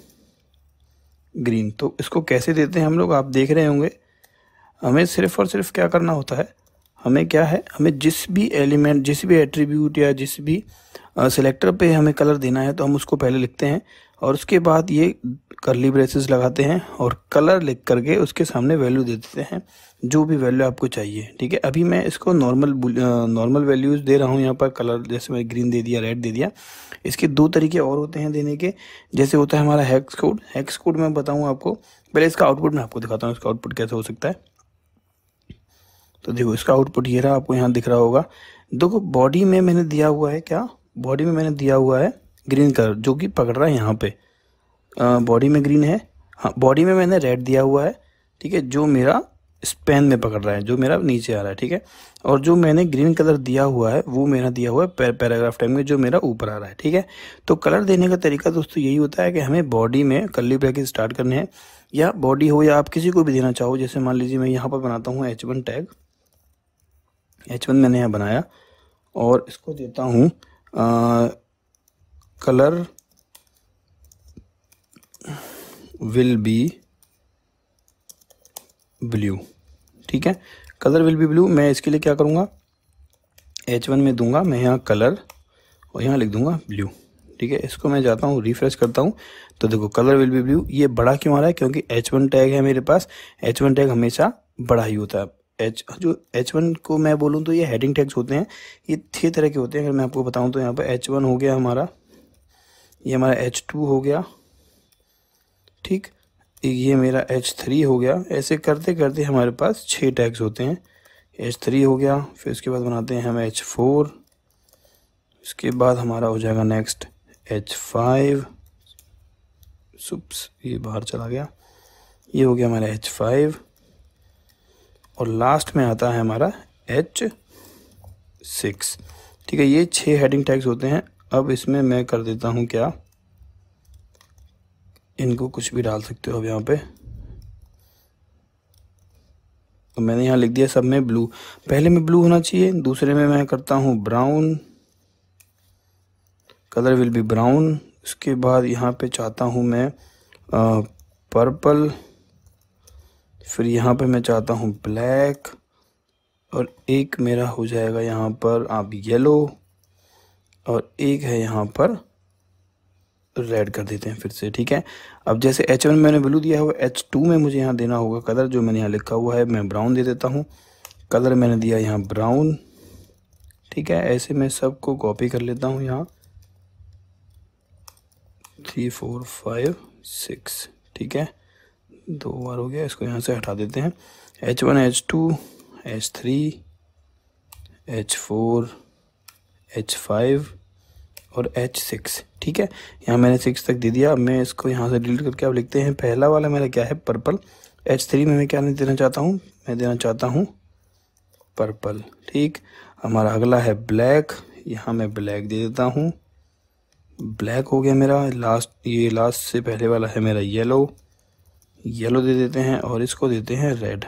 ग्रीन तो इसको कैसे देते हैं हम लोग आप देख रहे होंगे हमें सिर्फ और सिर्फ क्या करना होता है हमें क्या है हमें जिस भी एलिमेंट जिस भी एट्रीब्यूट या जिस भी सिलेक्टर पे हमें कलर देना है तो हम उसको पहले लिखते हैं और उसके बाद ये करली ब्रेसेस लगाते हैं और कलर लिख करके उसके सामने वैल्यू दे देते हैं जो भी वैल्यू आपको चाहिए ठीक है अभी मैं इसको नॉर्मल नॉर्मल वैल्यूज़ दे रहा हूँ यहाँ पर कलर जैसे मैं ग्रीन दे दिया रेड दे दिया इसके दो तरीके और होते हैं देने के जैसे होता है हमारा हैक्स कोड हैक्स कोड मैं बताऊँ आपको पहले इसका आउटपुट मैं आपको दिखाता हूँ इसका आउटपुट कैसे हो सकता है तो देखो इसका आउटपुट ये रहा आपको यहाँ दिख रहा होगा देखो बॉडी में मैंने दिया हुआ है क्या बॉडी में मैंने दिया हुआ है ग्रीन कलर जो कि पकड़ रहा है यहाँ पर बॉडी में ग्रीन है हाँ बॉडी में मैंने रेड दिया हुआ है ठीक है जो मेरा स्पेन में पकड़ रहा है जो मेरा नीचे आ रहा है ठीक है और जो मैंने ग्रीन कलर दिया हुआ है वो मेरा दिया हुआ है पैर, पैराग्राफ टाइम में जो मेरा ऊपर आ रहा है ठीक है तो कलर देने का तरीका दोस्तों यही होता है कि हमें बॉडी में कल्ली ब्रैकेट स्टार्ट करने हैं या बॉडी हो या आप किसी को भी देना चाहो जैसे मान लीजिए मैं यहाँ पर बनाता हूँ H one tag H one मैंने यहाँ बनाया और इसको देता हूँ कलर विल बी ब्लू ठीक है कलर विल बी ब्लू मैं इसके लिए क्या करूँगा एच वन में दूंगा मैं यहाँ कलर और यहाँ लिख दूंगा ब्लू ठीक है इसको मैं जाता हूँ रिफ्रेश करता हूँ तो देखो कलर विल बी ब्लू ये बड़ा क्यों आ रहा है क्योंकि एच वन टैग है मेरे पास एच वन टैग हमेशा बड़ा ही होता है एच जो एच वन को मैं बोलूँ तो ये हेडिंग टैग्स होते हैं ये छः तरह के होते हैं अगर मैं आपको बताऊँ तो यहाँ पर एच वन हो गया हमारा ये हमारा एच टू हो गया ठीक ये मेरा एच थ्री हो गया ऐसे करते करते हमारे पास छः टैग्स होते हैं एच थ्री हो गया फिर उसके बाद बनाते हैं हम एच फोर उसके बाद हमारा हो जाएगा नेक्स्ट एच फाइव सुप्स ये बाहर चला गया ये हो गया हमारा एच फाइव और लास्ट में आता है हमारा एच सिक्स ठीक है ये छः हेडिंग टैग्स होते हैं अब इसमें मैं कर देता हूँ क्या इनको कुछ भी डाल सकते हो अब यहाँ पे तो मैंने यहाँ लिख दिया सब में ब्लू पहले में ब्लू होना चाहिए दूसरे में मैं करता हूँ brown colour will be brown उसके बाद यहाँ पे चाहता हूँ मैं आ, पर्पल फिर यहाँ पे मैं चाहता हूँ ब्लैक और एक मेरा हो जाएगा यहाँ पर आप येलो और एक है यहाँ पर रेड कर देते हैं फिर से ठीक है अब जैसे एच वन मैंने ब्लू दिया वो एच टू में मुझे यहाँ देना होगा कलर जो मैंने यहाँ लिखा हुआ है मैं ब्राउन दे देता हूँ कलर मैंने दिया यहाँ ब्राउन ठीक है ऐसे मैं सबको कॉपी कर लेता हूँ यहाँ थ्री फोर फाइव सिक्स ठीक है दो बार हो गया इसको यहाँ से हटा देते हैं H one H two H three H four H five और एच सिक्स ठीक है यहाँ मैंने सिक्स तक दे दिया अब मैं इसको यहाँ से डिलीट करके अब लिखते हैं पहला वाला मेरा क्या है पर्पल एच थ्री में मैं क्या नहीं देना चाहता हूँ मैं देना चाहता हूँ पर्पल ठीक हमारा अगला है ब्लैक यहाँ मैं ब्लैक दे देता हूँ ब्लैक हो गया मेरा लास्ट ये लास्ट से पहले वाला है मेरा येलो येलो दे देते हैं और इसको देते हैं रेड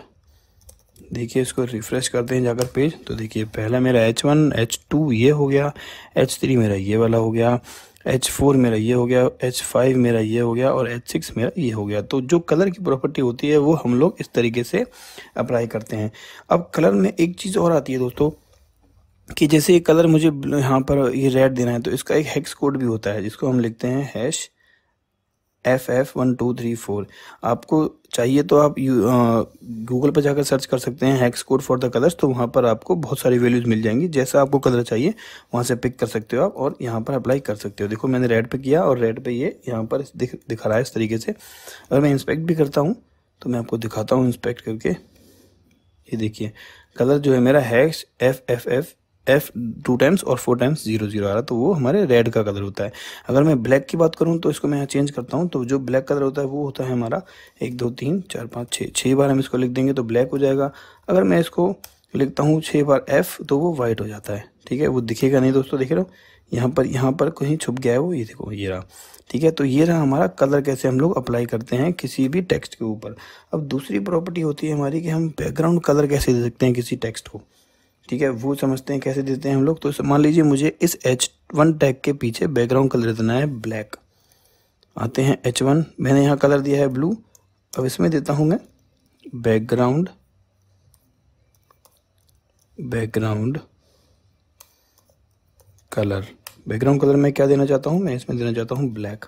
देखिए इसको रिफ़्रेश करते हैं जाकर पेज तो देखिए पहला मेरा एच वन एच टू ये हो गया एच थ्री मेरा ये वाला हो गया एच फोर मेरा ये हो गया एच फाइव मेरा ये हो गया और एच सिक्स मेरा ये हो गया तो जो कलर की प्रॉपर्टी होती है वो हम लोग इस तरीके से अप्लाई करते हैं अब कलर में एक चीज़ और आती है दोस्तों कि जैसे ये कलर मुझे यहाँ पर ये रेड देना है तो इसका एक हैक्स कोड भी होता है जिसको हम लिखते हैं hash F F one two three four आपको चाहिए तो आप गूगल पर जाकर सर्च कर सकते हैं hex code for the colours तो वहाँ पर आपको बहुत सारी वैल्यूज़ मिल जाएंगी जैसा आपको कलर चाहिए वहाँ से पिक कर सकते हो आप और यहाँ पर अप्लाई कर सकते हो देखो मैंने रेड पे किया और रेड पे ये यहाँ पर दिख दिखा रहा है इस तरीके से अगर मैं इंस्पेक्ट भी करता हूँ तो मैं आपको दिखाता हूँ इंस्पेक्ट करके ये देखिए कलर जो है मेरा hex F F F F two times और फोर टाइम्स जीरो जीरो आ रहा है तो वो हमारे रेड का कलर होता है अगर मैं ब्लैक की बात करूँ तो इसको मैं यहाँ चेंज करता हूँ तो जो ब्लैक कलर होता है वो होता है हमारा एक दो तीन चार पाँच छः छः बार हम इसको लिख देंगे तो ब्लैक हो जाएगा अगर मैं इसको लिखता हूँ छः बार एफ तो वो वाइट हो जाता है ठीक है वो दिखेगा नहीं दोस्तों देख रहे हो यहाँ पर यहाँ पर कहीं छुप गया है वो ये देखो ये रहा ठीक है तो ये रहा हमारा कलर कैसे हम लोग अप्लाई करते हैं किसी भी टेक्स्ट के ऊपर अब दूसरी प्रॉपर्टी होती है हमारी कि हम बैकग्राउंड कलर कैसे दे सकते हैं किसी टेक्स्ट को ठीक है वो समझते हैं कैसे देते हैं हम लोग तो मान लीजिए मुझे इस एच वन टैग के पीछे बैकग्राउंड कलर देना है ब्लैक आते हैं एच वन मैंने यहाँ कलर दिया है ब्लू अब इसमें देता हूँ मैं background background colour background colour में क्या देना चाहता हूँ मैं इसमें देना चाहता हूँ ब्लैक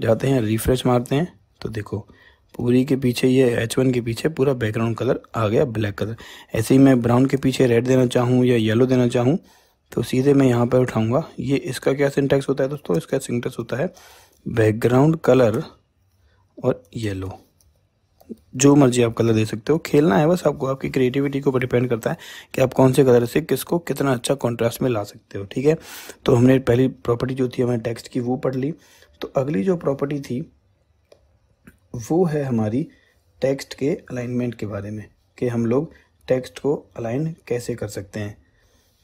जाते हैं रिफ्रेश मारते हैं तो देखो पूरी के पीछे ये एच वन के पीछे पूरा बैकग्राउंड कलर आ गया ब्लैक कलर ऐसे ही मैं ब्राउन के पीछे रेड देना चाहूँ या येलो देना चाहूँ तो सीधे मैं यहाँ पर उठाऊँगा ये इसका क्या सिंटेक्स होता है दोस्तों इसका सिंटेक्स होता है बैकग्राउंड कलर और येलो जो मर्जी आप कलर दे सकते हो खेलना है बस आपको आपकी क्रिएटिविटी को डिपेंड करता है कि आप कौन से कलर से किसको कितना अच्छा कॉन्ट्रास्ट में ला सकते हो ठीक है तो हमने पहली प्रॉपर्टी जो थी हमें टेक्स्ट की वो पढ़ ली तो अगली जो प्रॉपर्टी थी वो है हमारी टेक्स्ट के अलाइनमेंट के बारे में कि हम लोग टेक्स्ट को अलाइन कैसे कर सकते हैं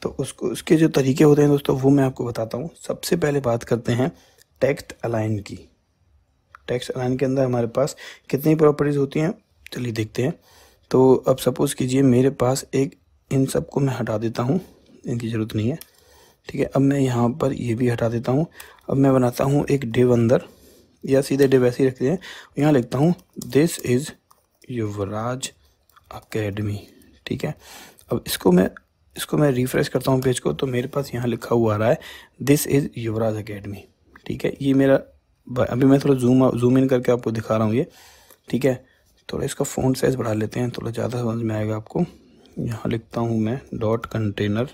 तो उसको उसके जो तरीके होते हैं दोस्तों वो मैं आपको बताता हूँ सबसे पहले बात करते हैं टेक्स्ट अलाइन की टेक्स्ट अलाइन के अंदर हमारे पास कितनी प्रॉपर्टीज़ होती हैं चलिए देखते हैं तो अब सपोज़ कीजिए मेरे पास एक इन सब को मैं हटा देता हूँ इनकी ज़रूरत नहीं है ठीक है अब मैं यहाँ पर ये भी हटा देता हूँ अब मैं बनाता हूँ एक डिव अंदर या सीधे डिब ऐसे ही रखते हैं यहाँ लिखता हूँ दिस इज़ युवराज अकेडमी ठीक है अब इसको मैं इसको मैं रिफ्रेश करता हूँ पेज को तो मेरे पास यहाँ लिखा हुआ आ रहा है दिस इज़ युवराज अकेडमी ठीक है ये मेरा अभी मैं थोड़ा जूम जूम इन करके आपको दिखा रहा हूँ ये ठीक है थोड़ा इसका फोन साइज़ बढ़ा लेते हैं थोड़ा ज़्यादा समझ में आएगा आपको यहाँ लिखता हूँ मैं dot container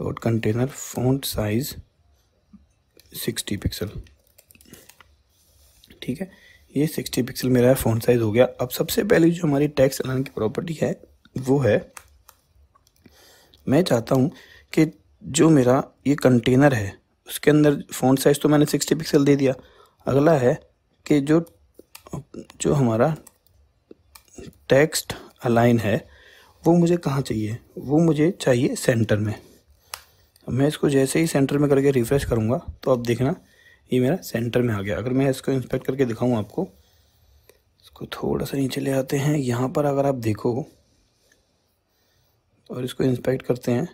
dot container phone size sixty pixel ठीक है ये सिक्सटी पिक्सल मेरा फ़ोन साइज़ हो गया अब सबसे पहले जो हमारी टैक्स एलान की प्रॉपर्टी है वो है मैं चाहता हूँ कि जो मेरा ये कंटेनर है उसके अंदर फ़ोन साइज़ तो मैंने सिक्सटी पिक्सल दे दिया अगला है कि जो जो हमारा टेक्स्ट अलाइन है वो मुझे कहाँ चाहिए वो मुझे चाहिए सेंटर में मैं इसको जैसे ही सेंटर में करके रिफ़्रेश करूँगा तो आप देखना ये मेरा सेंटर में आ गया अगर मैं इसको इंस्पेक्ट करके दिखाऊँ आपको इसको थोड़ा सा नीचे ले आते हैं यहाँ पर अगर आप देखो और इसको इंस्पेक्ट करते हैं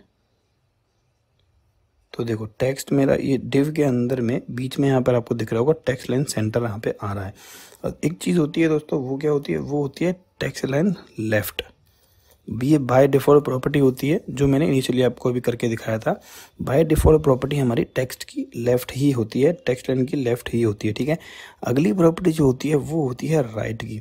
तो देखो टेक्स्ट मेरा ये डिव के अंदर में बीच में यहाँ पर आपको दिख रहा होगा टेक्स्ट लाइन सेंटर यहाँ पे आ रहा है और एक चीज़ होती है दोस्तों वो क्या होती है वो होती है टेक्स्ट लाइन लेफ़्ट ये बाय डिफ़ॉल्ट प्रॉपर्टी होती है जो मैंने इनिशियली आपको अभी करके दिखाया था बाय डिफ़ॉल्ट प्रॉपर्टी हमारी टेक्स्ट की लेफ़्ट ही होती है टेक्स्ट लाइन की लेफ़्ट ही होती है ठीक है अगली प्रॉपर्टी जो होती है वो होती है राइट की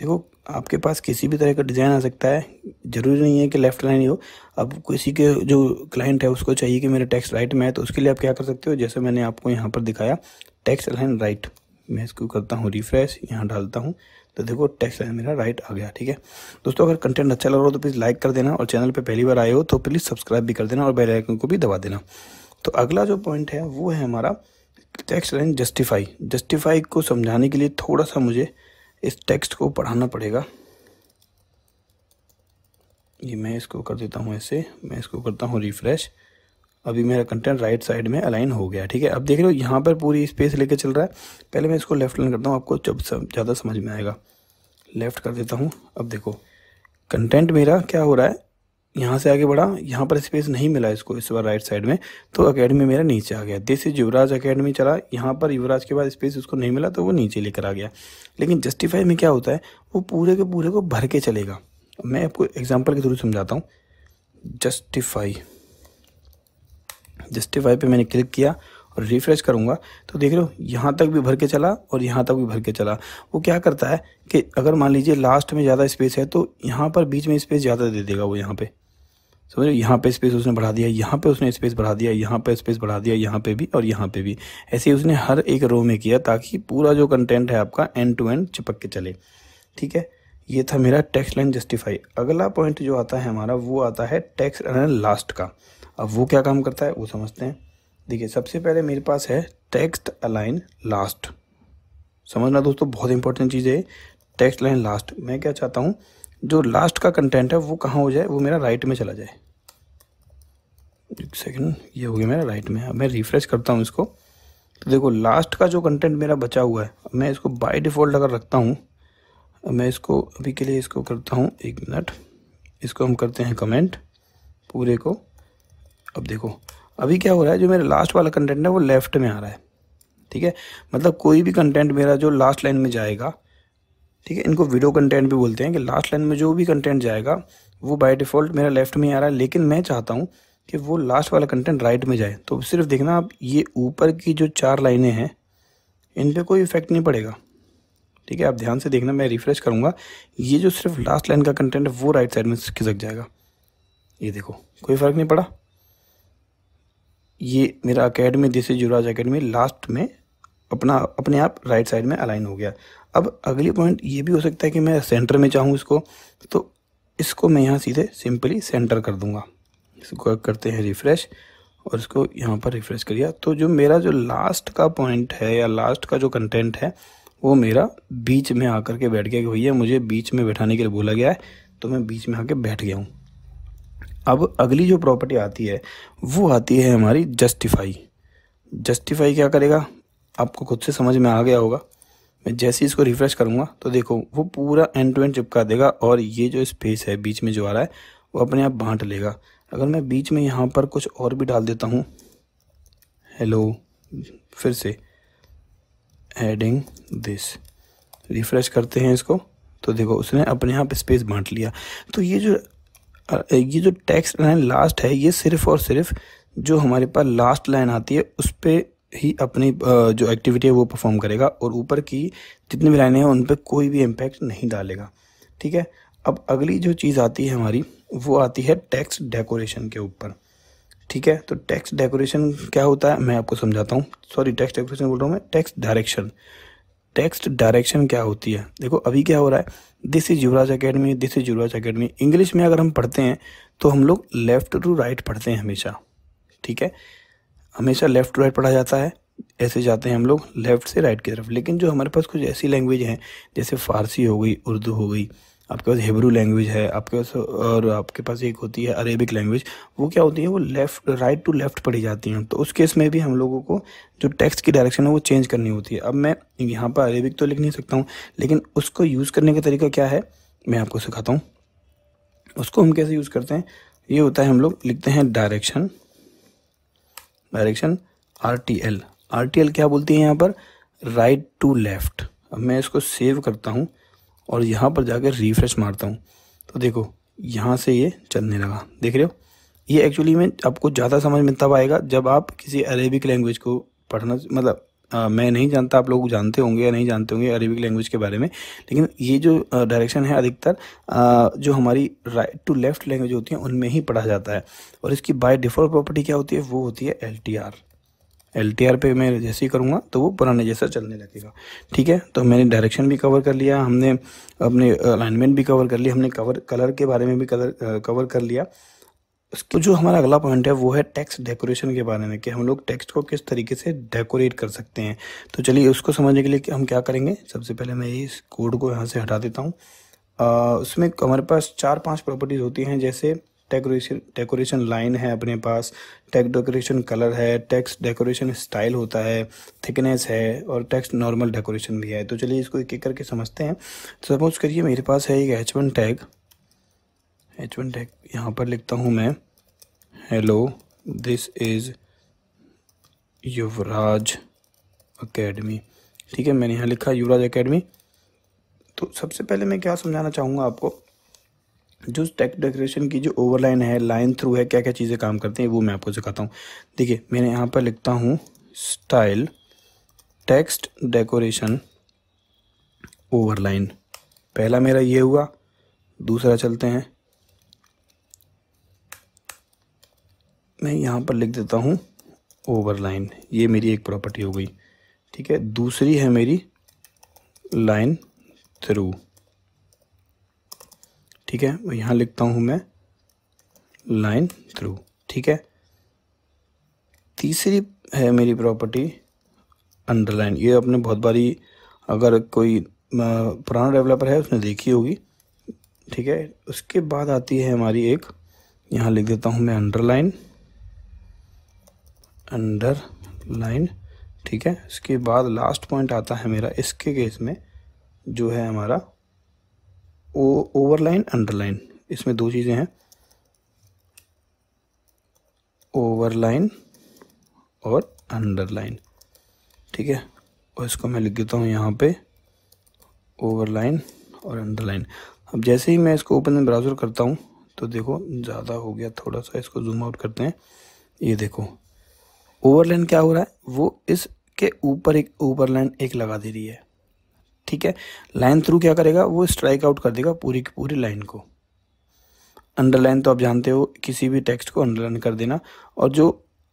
देखो आपके पास किसी भी तरह का डिज़ाइन आ सकता है ज़रूरी नहीं है कि लेफ़्ट लाइन ही हो अब किसी के जो क्लाइंट है उसको चाहिए कि मेरे टैक्स राइट में है तो उसके लिए आप क्या कर सकते हो जैसे मैंने आपको यहाँ पर दिखाया टैक्स लाइन राइट मैं इसको करता हूँ रिफ्रेश यहाँ डालता हूँ तो देखो टेक्स्ट लाइन मेरा राइट आ गया ठीक है दोस्तों अगर कंटेंट अच्छा लग रहा हो तो प्लीज़ लाइक कर देना और चैनल पे पहली बार आए हो तो प्लीज़ सब्सक्राइब भी कर देना और बेल आइकन को भी दबा देना तो अगला जो पॉइंट है वो है हमारा टेक्स्ट लाइन जस्टिफाई जस्टिफाई को समझाने के लिए थोड़ा सा मुझे इस टेक्स्ट को पढ़ाना पड़ेगा ये मैं इसको कर देता हूँ ऐसे मैं इसको करता हूँ रिफ्रेश अभी मेरा कंटेंट राइट साइड में अलाइन हो गया ठीक है अब देख रहे हो यहाँ पर पूरी स्पेस लेके चल रहा है पहले मैं इसको लेफ्ट लाइन करता हूँ आपको जब ज़्यादा समझ में आएगा लेफ़्ट कर देता हूँ अब देखो कंटेंट मेरा क्या हो रहा है यहाँ से आगे बढ़ा यहाँ पर स्पेस नहीं मिला इसको इस बार राइट साइड में तो अकेडमी मेरा नीचे आ गया दिस इज युवराज अकेडमी चला यहाँ पर युवराज के बाद स्पेस उसको नहीं मिला तो वो नीचे लेकर आ गया लेकिन जस्टिफाई में क्या होता है वो पूरे के पूरे को भर के चलेगा मैं आपको एग्जाम्पल के थ्रू समझाता हूँ जस्टिफाई जस्टिफाई पे मैंने क्लिक किया और रिफ़्रेश करूँगा तो देख रहे हो यहाँ तक भी भर के चला और यहाँ तक भी भर के चला वो क्या करता है कि अगर मान लीजिए लास्ट में ज़्यादा स्पेस है तो यहाँ पर बीच में स्पेस ज़्यादा दे देगा वो यहाँ पर समझ लो यहाँ पे स्पेस उसने बढ़ा दिया यहाँ पे उसने स्पेस बढ़ा दिया यहाँ पे स्पेस बढ़ा दिया यहाँ पे भी और यहाँ पे भी ऐसे उसने हर एक रो में किया ताकि पूरा जो कंटेंट है आपका एंड टू एंड चिपक के चले ठीक है ये था मेरा टैक्स लाइन जस्टिफाई अगला पॉइंट जो आता है हमारा वो आता है टैक्स लाइन लास्ट का अब वो क्या काम करता है वो समझते हैं देखिए सबसे पहले मेरे पास है टेक्स्ट अलाइन लास्ट समझना दोस्तों बहुत इंपॉर्टेंट चीज़ है टेक्स्ट लाइन लास्ट मैं क्या चाहता हूँ जो लास्ट का कंटेंट है वो कहाँ हो जाए वो मेरा राइट में चला जाए एक सेकेंड ये हो गया मेरा राइट में अब मैं रिफ्रेश करता हूँ इसको तो देखो लास्ट का जो कंटेंट मेरा बचा हुआ है मैं इसको बाय डिफ़ॉल्ट अगर रखता हूँ मैं इसको अभी के लिए इसको करता हूँ एक मिनट इसको हम करते हैं कमेंट पूरे को अब देखो अभी क्या हो रहा है जो मेरा लास्ट वाला कंटेंट है वो लेफ़्ट में आ रहा है ठीक है मतलब कोई भी कंटेंट मेरा जो लास्ट लाइन में जाएगा ठीक है इनको वीडियो कंटेंट भी बोलते हैं कि लास्ट लाइन में जो भी कंटेंट जाएगा वो बाय डिफ़ॉल्ट मेरा लेफ़्ट में आ रहा है लेकिन मैं चाहता हूँ कि वो लास्ट वाला कंटेंट राइट में जाए तो सिर्फ देखना आप ये ऊपर की जो चार लाइनें हैं इन पर कोई इफेक्ट नहीं पड़ेगा ठीक है आप ध्यान से देखना मैं रिफ़्रेश करूँगा ये जो सिर्फ लास्ट लाइन का कंटेंट है वो राइट साइड में खिसक जाएगा ये देखो कोई फ़र्क नहीं पड़ा ये मेरा academy this is Yuvraj academy last में अपना अपने आप राइट साइड में अलाइन हो गया अब अगली पॉइंट ये भी हो सकता है कि मैं सेंटर में चाहूँ इसको तो इसको मैं यहाँ सीधे सिंपली सेंटर कर दूँगा इसको करते हैं रिफ़्रेश और इसको यहाँ पर रिफ़्रेश करिए तो जो मेरा जो लास्ट का पॉइंट है या लास्ट का जो कंटेंट है वो मेरा बीच में आकर के बैठ गया कि भैया मुझे बीच में बैठाने के लिए बोला गया है तो मैं बीच में आके बैठ गया हूँ अब अगली जो प्रॉपर्टी आती है वो आती है हमारी जस्टिफाई जस्टिफाई क्या करेगा आपको खुद से समझ में आ गया होगा मैं जैसे इसको रिफ़्रेश करूँगा तो देखो वो पूरा एंड टू एंड चिपका देगा और ये जो स्पेस है बीच में जो आ रहा है वो अपने आप बांट लेगा अगर मैं बीच में यहाँ पर कुछ और भी डाल देता हूँ हेलो फिर से एडिंग दिस रिफ़्रेश करते हैं इसको तो देखो उसने अपने आप स्पेस बांट लिया तो ये जो ये जो टेक्स्ट लाइन लास्ट है ये सिर्फ और सिर्फ जो हमारे पास लास्ट लाइन आती है उस पर ही अपनी जो एक्टिविटी है वो परफॉर्म करेगा और ऊपर की जितनी भी लाइनें हैं उन पर कोई भी इम्पेक्ट नहीं डालेगा ठीक है अब अगली जो चीज़ आती है हमारी वो आती है टैक्स डेकोरेशन के ऊपर ठीक है तो टैक्स डेकोरेशन क्या होता है मैं आपको समझाता हूँ सॉरी टैक्स डेकोरेशन बोल रहा हूँ मैं टैक्स डायरेक्शन टेक्स्ट डायरेक्शन क्या होती है देखो अभी क्या हो रहा है this is Yuvraj academy this is Yuvraj academy English में अगर हम पढ़ते हैं तो हम लोग लेफ़्ट टू राइट पढ़ते हैं हमेशा ठीक है हमेशा लेफ़्ट टू राइट पढ़ा जाता है ऐसे जाते हैं हम लोग लेफ़्ट से राइट की तरफ लेकिन जो हमारे पास कुछ ऐसी लैंग्वेज हैं जैसे फ़ारसी हो गई उर्दू हो गई आपके पास हिब्रू लैंग्वेज है आपके पास और आपके पास एक होती है अरेबिक लैंग्वेज वो क्या होती है वो लेफ़्ट राइट टू लेफ़्ट पढ़ी जाती हैं तो उस केस में भी हम लोगों को जो टेक्स्ट की डायरेक्शन है वो चेंज करनी होती है अब मैं यहाँ पर अरेबिक तो लिख नहीं सकता हूँ लेकिन उसको यूज़ करने का तरीका क्या है मैं आपको सिखाता हूँ उसको हम कैसे यूज़ करते हैं ये होता है हम लोग लिखते हैं direction direction R T L R T L क्या बोलती है यहाँ पर राइट टू लेफ़्ट अब मैं इसको सेव करता हूँ और यहाँ पर जाकर रिफ्रेश मारता हूँ तो देखो यहाँ से ये चलने लगा देख रहे हो ये एक्चुअली में आपको ज़्यादा समझ में तब आएगा जब आप किसी अरेबिक लैंग्वेज को पढ़ना मतलब आ, मैं नहीं जानता आप लोग जानते होंगे या नहीं जानते होंगे अरेबिक लैंग्वेज के बारे में लेकिन ये जो डायरेक्शन है अधिकतर जो हमारी राइट टू लेफ़्ट लैंग्वेज होती है उनमें ही पढ़ा जाता है और इसकी बाय डिफ़ॉल्ट प्रॉपर्टी क्या होती है वो होती है एल एल पे मैं जैसे ही करूँगा तो वो पुराने जैसा चलने लगेगा ठीक है तो मैंने डायरेक्शन भी कवर कर लिया हमने अपने अलाइनमेंट भी कवर कर लिया हमने कवर कलर के बारे में भी कलर कवर कर लिया तो जो हमारा अगला पॉइंट है वो है टेक्स्ट डेकोरेशन के बारे में कि हम लोग टेक्स्ट को किस तरीके से डेकोरेट कर सकते हैं तो चलिए उसको समझने के लिए कि हम क्या करेंगे सबसे पहले मैं इस कोड को यहाँ से हटा देता हूँ उसमें हमारे पास चार पांच प्रॉपर्टीज़ होती हैं जैसे डेकोरेशन डेकोरेशन लाइन है अपने पास टेक्स डेकोरेशन कलर है टेक्स डेकोरेशन स्टाइल होता है थिकनेस है और टेक्स नॉर्मल डेकोरेशन भी है तो चलिए इसको एक एक करके समझते हैं तो सपोज करिए मेरे पास है एक H one tag H one tag यहाँ पर लिखता हूँ मैं hello this is Yuvraj academy ठीक है मैंने यहाँ लिखा युवराज अकेडमी तो सबसे पहले मैं क्या समझाना चाहूँगा आपको जो टेक डेकोरेशन की जो ओवरलाइन है लाइन थ्रू है क्या क्या चीज़ें काम करते हैं वो मैं आपको सिखाता हूँ देखिए मैंने यहाँ पर लिखता हूँ स्टाइल टेक्स्ट डेकोरेशन ओवरलाइन पहला मेरा ये हुआ दूसरा चलते हैं मैं यहाँ पर लिख देता हूँ ओवरलाइन ये मेरी एक प्रॉपर्टी हो गई ठीक है दूसरी है मेरी लाइन थ्रू ठीक है यहाँ लिखता हूँ मैं लाइन थ्रू ठीक है तीसरी है मेरी प्रॉपर्टी अंडरलाइन ये आपने बहुत बारी अगर कोई पुराना डेवलपर है उसने देखी होगी ठीक है उसके बाद आती है हमारी एक यहाँ लिख देता हूँ मैं अंडरलाइन अंडरलाइन ठीक है इसके बाद लास्ट पॉइंट आता है मेरा इसके केस में जो है हमारा ओवरलाइन अंडरलाइन इसमें दो चीज़ें हैं ओवरलाइन और अंडरलाइन ठीक है और इसको मैं लिख देता हूँ यहाँ पे ओवरलाइन और अंडरलाइन अब जैसे ही मैं इसको ओपन ब्राउज़र करता हूँ तो देखो ज़्यादा हो गया थोड़ा सा इसको जूम आउट करते हैं ये देखो ओवरलाइन क्या हो रहा है वो इसके ऊपर एक ओवरलाइन एक लगा दे रही है ठीक है लाइन थ्रू क्या करेगा वो स्ट्राइक आउट कर देगा पूरी की पूरी लाइन को अंडरलाइन तो आप जानते हो किसी भी टेक्स्ट को अंडरलाइन कर देना और जो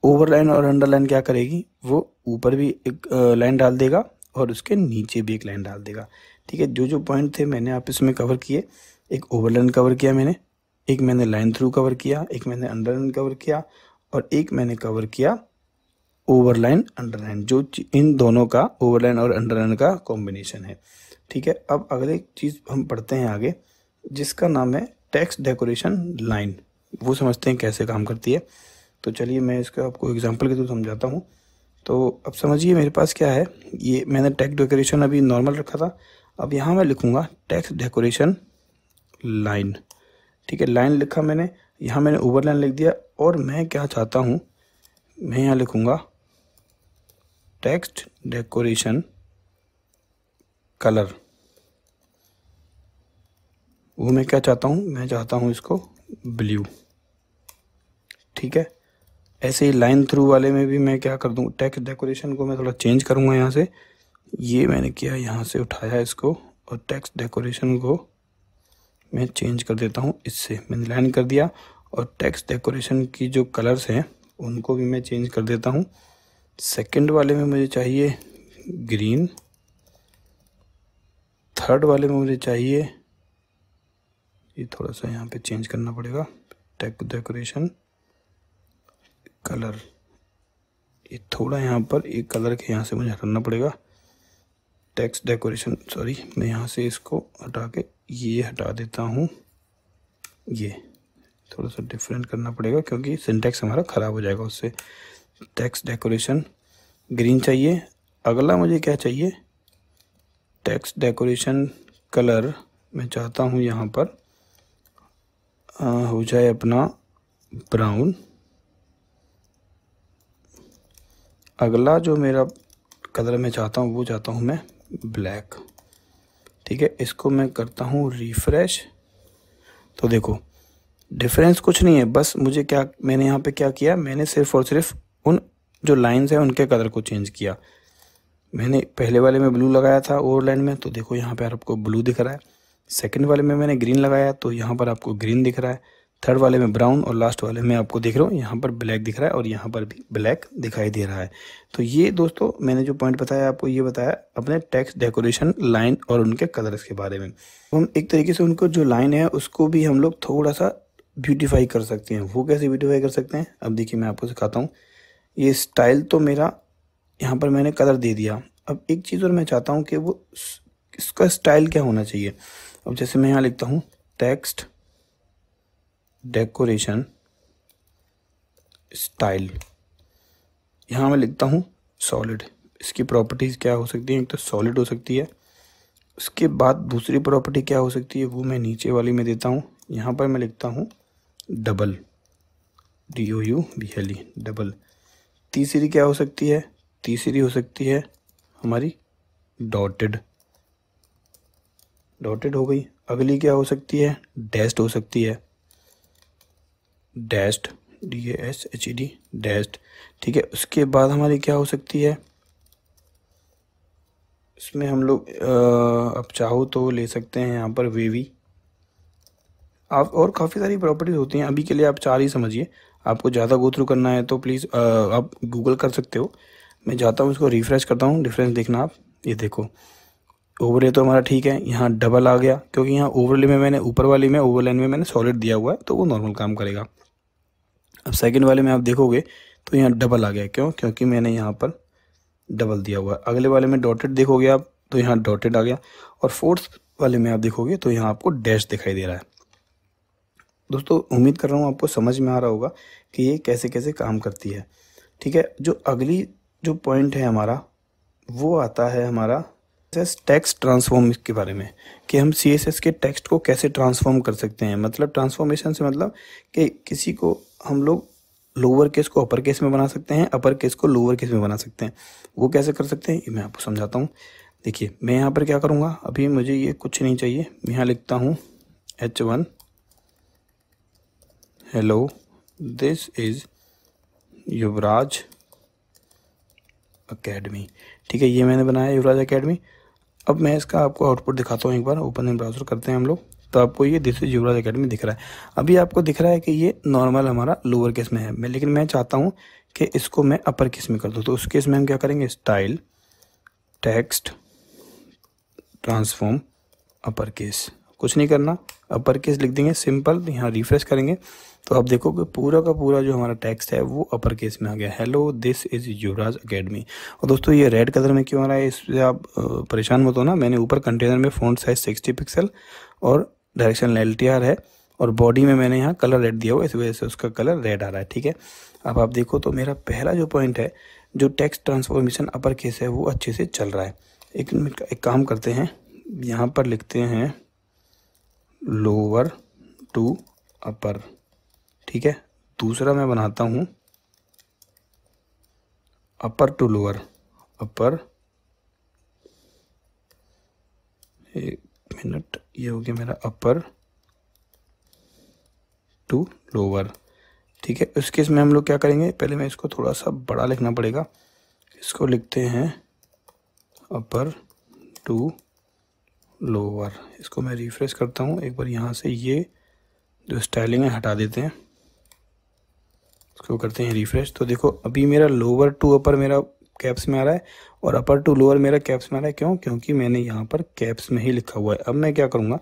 ओवरलाइन और अंडरलाइन क्या करेगी वो ऊपर भी एक लाइन डाल देगा और उसके नीचे भी एक लाइन डाल देगा ठीक है जो जो पॉइंट थे मैंने आप इसमें कवर किए एक ओवरलाइन कवर किया मैंने एक मैंने लाइन थ्रू कवर किया एक मैंने अंडरलाइन कवर किया और एक मैंने कवर किया ओवरलाइन अंडरलाइन जो इन दोनों का ओवरलाइन और अंडरलाइन का कॉम्बिनेशन है ठीक है अब अगले चीज़ हम पढ़ते हैं आगे जिसका नाम है टैक्स डेकोरेशन लाइन वो समझते हैं कैसे काम करती है तो चलिए मैं इसका आपको एग्जांपल के थ्रू समझाता हूँ तो अब समझिए मेरे पास क्या है ये मैंने टैक्स डेकोरेशन अभी नॉर्मल रखा था अब यहाँ मैं लिखूँगा टैक्स डेकोरेशन लाइन ठीक है लाइन लिखा मैंने यहाँ मैंने ओवर लाइन लिख दिया और मैं क्या चाहता हूँ मैं यहाँ लिखूँगा टेक्स्ट डेकोरेशन कलर वो मैं क्या चाहता हूँ मैं चाहता हूँ इसको ब्लू ठीक है ऐसे ही लाइन थ्रू वाले में भी मैं क्या कर दूँ टेक्स्ट डेकोरेशन को मैं थोड़ा चेंज करूँगा यहाँ से ये मैंने किया यहाँ से उठाया इसको और टेक्स्ट डेकोरेशन को मैं चेंज कर देता हूँ इससे मैंने लाइन कर दिया और टेक्स्ट डेकोरेशन की जो कलर्स हैं उनको भी मैं चेंज कर देता हूँ सेकंड वाले में मुझे चाहिए ग्रीन थर्ड वाले में मुझे चाहिए ये थोड़ा सा यहाँ पे चेंज करना पड़ेगा डेकोरेशन कलर ये थोड़ा यहाँ पर एक कलर के यहाँ से मुझे हटाना पड़ेगा टैक्स डेकोरेशन सॉरी मैं यहाँ से इसको हटा के ये हटा देता हूँ ये थोड़ा सा डिफरेंट करना पड़ेगा क्योंकि सिंटेक्स हमारा ख़राब हो जाएगा उससे टेक्स्ट डेकोरेशन ग्रीन चाहिए अगला मुझे क्या चाहिए टेक्स्ट डेकोरेशन कलर मैं चाहता हूँ यहाँ पर आ, हो जाए अपना ब्राउन अगला जो मेरा कलर मैं चाहता हूँ वो चाहता हूँ मैं ब्लैक ठीक है इसको मैं करता हूँ रिफ्रेश तो देखो डिफरेंस कुछ नहीं है बस मुझे क्या मैंने यहाँ पे क्या किया मैंने सिर्फ़ और सिर्फ उन जो लाइन्स हैं उनके कलर को चेंज किया मैंने पहले वाले में ब्लू लगाया था ओवर लाइन में तो देखो यहाँ पर आपको ब्लू दिख रहा है सेकेंड वाले में मैंने ग्रीन लगाया तो यहाँ पर आपको ग्रीन दिख रहा है थर्ड वाले में ब्राउन और लास्ट वाले में आपको दिख रहा हूँ यहाँ पर ब्लैक दिख रहा है और यहाँ पर भी ब्लैक दिखाई दे रहा है तो ये दोस्तों मैंने जो पॉइंट बताया आपको ये बताया अपने टेक्स्ट डेकोरेशन लाइन और उनके कलर्स के बारे में तो हम एक तरीके से उनको जो लाइन है उसको भी हम लोग थोड़ा सा ब्यूटीफाई कर सकते हैं वो कैसे ब्यूटीफाई कर सकते हैं अब देखिए मैं आपको सिखाता हूँ ये स्टाइल तो मेरा यहाँ पर मैंने कलर दे दिया अब एक चीज़ और मैं चाहता हूँ कि वो इसका स्टाइल क्या होना चाहिए अब जैसे मैं यहाँ लिखता हूँ टेक्स्ट डेकोरेशन स्टाइल यहाँ मैं लिखता हूँ सॉलिड इसकी प्रॉपर्टीज़ क्या हो सकती हैं एक तो सॉलिड हो सकती है उसके बाद दूसरी प्रॉपर्टी क्या हो सकती है वो मैं नीचे वाली में देता हूँ यहाँ पर मैं लिखता हूँ double D O U B L E double तीसरी क्या हो सकती है तीसरी हो सकती है हमारी डॉटेड डॉटेड हो गई अगली क्या हो सकती है डेस्ट हो सकती है dashed D S H E D dashed ठीक है उसके बाद हमारी क्या हो सकती है इसमें हम लोग अब चाहो तो ले सकते हैं यहाँ पर वेवी आप और काफ़ी सारी प्रॉपर्टीज़ होती हैं अभी के लिए आप चार ही समझिए आपको ज़्यादा गो थ्रू करना है तो प्लीज़ आप गूगल कर सकते हो मैं जाता हूँ इसको रिफ़्रेश करता हूँ डिफरेंस देखना आप ये देखो ओवरले तो हमारा ठीक है यहाँ डबल आ गया क्योंकि यहाँ ओवरले में मैंने ऊपर वाले में ओवरलाइन में मैंने सॉलिड दिया हुआ है तो वो नॉर्मल काम करेगा अब सेकेंड वाले में आप देखोगे तो यहाँ डबल आ गया क्यों क्योंकि मैंने यहाँ पर डबल दिया हुआ है अगले वाले में डॉटेड देखोगे आप तो यहाँ डॉटेड आ गया और फोर्थ वाले में आप देखोगे तो यहाँ आपको डैश दिखाई दे रहा है दोस्तों उम्मीद कर रहा हूँ आपको समझ में आ रहा होगा कि ये कैसे कैसे काम करती है ठीक है जो अगली जो पॉइंट है हमारा वो आता है हमारा टैक्स ट्रांसफॉर्म के बारे में कि हम सी के टेक्स्ट को कैसे ट्रांसफॉर्म कर सकते हैं मतलब ट्रांसफॉर्मेशन से मतलब कि किसी को हम लोग लोअर केस को अपर केस में बना सकते हैं अपर केस को लोअर केस में बना सकते हैं वो कैसे कर सकते हैं ये मैं आपको समझाता हूँ देखिए मैं यहाँ पर क्या करूँगा अभी मुझे ये कुछ नहीं चाहिए यहाँ लिखता हूँ H one hello this is Yuvraj academy ठीक है ये मैंने बनाया युवराज अकेडमी अब मैं इसका आपको आउटपुट दिखाता हूँ एक बार ओपन इन ब्राउज़र करते हैं हम लोग तो आपको ये दिस इज युवराज अकेडमी दिख रहा है अभी आपको दिख रहा है कि ये नॉर्मल हमारा लोअर केस में है मैं लेकिन मैं चाहता हूँ कि इसको मैं अपर केस में कर दूँ तो उस केस में हम क्या करेंगे style text transform upper case कुछ नहीं करना अपर केस लिख देंगे सिंपल यहाँ रिफ्रेश करेंगे तो आप देखो कि पूरा का पूरा जो हमारा टेक्स्ट है वो अपर केस में आ गया hello this is Yuvraj academy और दोस्तों ये रेड कलर में क्यों आ रहा है इससे आप परेशान मत हो ना मैंने ऊपर कंटेनर में फ़ॉन्ट साइज सिक्सटी पिक्सल और डायरेक्शन एल है और बॉडी में मैंने यहाँ कलर रेड दिया हुआ इस वजह से उसका कलर रेड आ रहा है ठीक है अब आप देखो तो मेरा पहला जो पॉइंट है जो टैक्स ट्रांसफॉर्मेशन अपर केस है वो अच्छे से चल रहा है एक एक काम करते हैं यहाँ पर लिखते हैं लोअर टू अपर ठीक है दूसरा मैं बनाता हूँ अपर टू लोअर अपर एक मिनट ये हो गया मेरा अपर टू लोअर ठीक है उसके इसमें हम लोग क्या करेंगे पहले मैं इसको थोड़ा सा बड़ा लिखना पड़ेगा इसको लिखते हैं अपर टू लोअर इसको मैं रिफ्रेश करता हूँ एक बार यहाँ से ये जो स्टाइलिंग है हटा देते हैं इसको करते हैं रिफ्रेश तो देखो अभी मेरा लोअर टू अपर मेरा कैप्स में आ रहा है और अपर टू लोअर मेरा कैप्स में आ रहा है क्यों क्योंकि मैंने यहाँ पर कैप्स में ही लिखा हुआ है अब मैं क्या करूँगा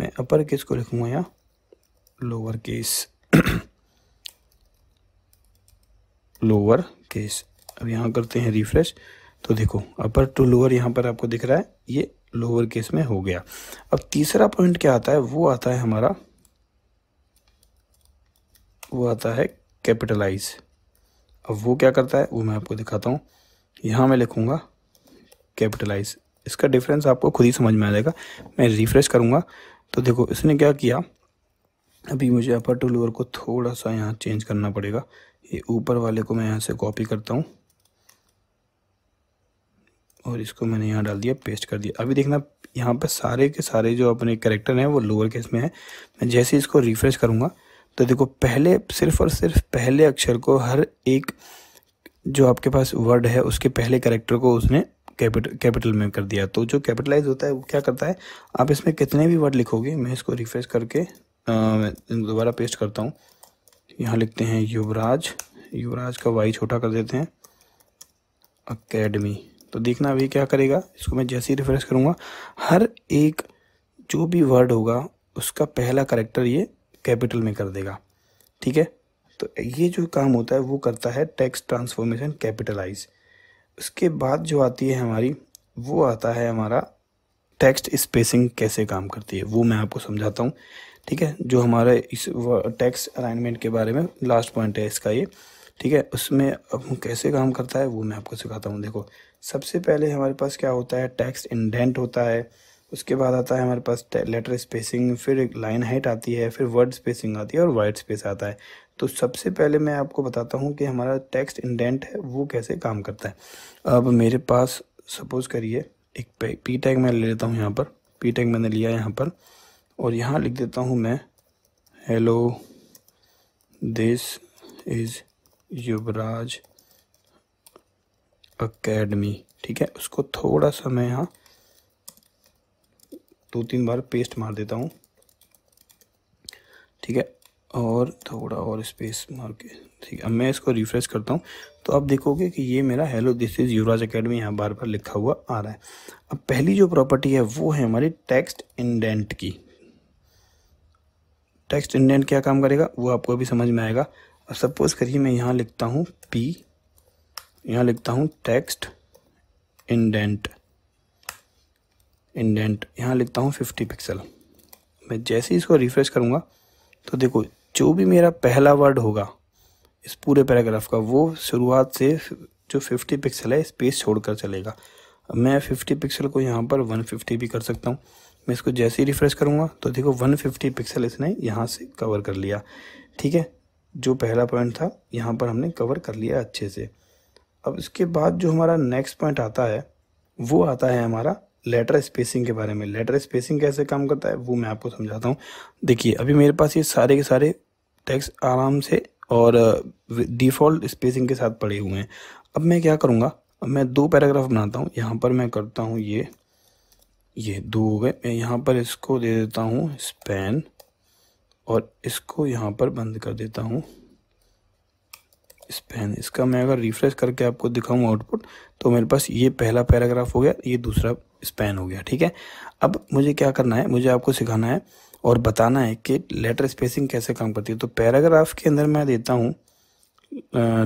मैं अपर केस को लिखूँगा यहाँ लोअर केस लोअर केस अब यहाँ करते हैं रिफ्रेश तो देखो अपर टू लोअर यहाँ पर आपको दिख रहा है ये लोअर केस में हो गया अब तीसरा पॉइंट क्या आता है वो आता है हमारा वो आता है कैपिटलाइज अब वो क्या करता है वो मैं आपको दिखाता हूँ यहाँ मैं लिखूँगा कैपिटलाइज इसका डिफरेंस आपको खुद ही समझ में आ जाएगा मैं रिफ़्रेश करूँगा तो देखो इसने क्या किया अभी मुझे अपर टू लोअर को थोड़ा सा यहाँ चेंज करना पड़ेगा ये ऊपर वाले को मैं यहाँ से कॉपी करता हूँ और इसको मैंने यहाँ डाल दिया पेस्ट कर दिया अभी देखना यहाँ पर सारे के सारे जो अपने करेक्टर हैं वो लोअर केस में है मैं जैसे इसको रिफ़्रेश करूँगा तो देखो पहले सिर्फ और सिर्फ पहले अक्षर को हर एक जो आपके पास वर्ड है उसके पहले करेक्टर को उसने कैपिटल कैपिटल में कर दिया तो जो कैपिटलाइज होता है वो क्या करता है आप इसमें कितने भी वर्ड लिखोगे मैं इसको रिफ्रेश करके दोबारा पेस्ट करता हूँ यहाँ लिखते हैं युवराज युवराज का वाई छोटा कर देते हैं अकेडमी तो देखना अभी क्या करेगा इसको मैं जैसे ही रिफ्रेश करूँगा हर एक जो भी वर्ड होगा उसका पहला करेक्टर ये कैपिटल में कर देगा ठीक है तो ये जो काम होता है वो करता है टैक्स ट्रांसफॉर्मेशन कैपिटलाइज उसके बाद जो आती है हमारी वो आता है हमारा टेक्स्ट स्पेसिंग कैसे काम करती है वो मैं आपको समझाता हूँ ठीक है जो हमारे इस टेक्स्ट अलाइनमेंट के बारे में लास्ट पॉइंट है इसका ये ठीक है उसमें अब कैसे काम करता है वो मैं आपको सिखाता हूँ देखो सबसे पहले हमारे पास क्या होता है टेक्स्ट इंडेंट होता है उसके बाद आता है हमारे पास लेटर स्पेसिंग फिर एक लाइन हाइट आती है फिर वर्ड स्पेसिंग आती है और वाइट स्पेस आता है तो सबसे पहले मैं आपको बताता हूँ कि हमारा टेक्स्ट इंडेंट है वो कैसे काम करता है अब मेरे पास सपोज़ करिए एक पी टैग मैं ले लेता हूँ यहाँ पर पी टैग मैंने लिया यहाँ पर और यहाँ लिख देता हूँ मैं hello this is Yuvraj academy ठीक है उसको थोड़ा सा मैं यहाँ दो तीन बार पेस्ट मार देता हूँ ठीक है और थोड़ा और स्पेस मार के ठीक है अब मैं इसको रिफ्रेश करता हूँ तो आप देखोगे कि ये मेरा hello this is Yuvraj academy यहाँ बार बार लिखा हुआ आ रहा है अब पहली जो प्रॉपर्टी है वो है हमारी टेक्स्ट इंडेंट की टेक्स्ट इंडेंट क्या काम करेगा वो आपको अभी समझ में आएगा अब सपोज़ करिए मैं यहाँ लिखता हूँ पी यहाँ लिखता हूँ टेक्स्ट इंडेंट इंडेंट यहाँ लिखता हूँ फिफ्टी पिक्सल मैं जैसे ही इसको रिफ़्रेश करूँगा तो देखो जो भी मेरा पहला वर्ड होगा इस पूरे पैराग्राफ का वो शुरुआत से जो फिफ्टी पिक्सल है स्पेस छोड़कर चलेगा मैं फिफ्टी पिक्सल को यहाँ पर वन फिफ्टी भी कर सकता हूँ मैं इसको जैसे ही रिफ़्रेश करूँगा तो देखो वन फिफ्टी पिक्सल इसने यहाँ से कवर कर लिया ठीक है जो पहला पॉइंट था यहाँ पर हमने कवर कर लिया अच्छे से अब इसके बाद जो हमारा नेक्स्ट पॉइंट आता है वो आता है हमारा लेटर स्पेसिंग के बारे में लेटर स्पेसिंग कैसे काम करता है वो मैं आपको समझाता हूँ देखिए अभी मेरे पास ये सारे के सारे टैक्स आराम से और डिफ़ॉल्ट uh, स्पेसिंग के साथ पड़े हुए हैं अब मैं क्या करूँगा मैं दो पैराग्राफ बनाता हूँ यहाँ पर मैं करता हूँ ये ये दो हो गए मैं यहाँ पर इसको दे देता हूँ स्पेन और इसको यहाँ पर बंद कर देता हूँ स्पेन इसका मैं अगर रिफ्रेश करके आपको दिखाऊँ आउटपुट तो मेरे पास ये पहला पैराग्राफ हो गया ये दूसरा स्पैन हो गया ठीक है अब मुझे क्या करना है मुझे आपको सिखाना है और बताना है कि लेटर स्पेसिंग कैसे काम करती है तो पैराग्राफ के अंदर मैं देता हूँ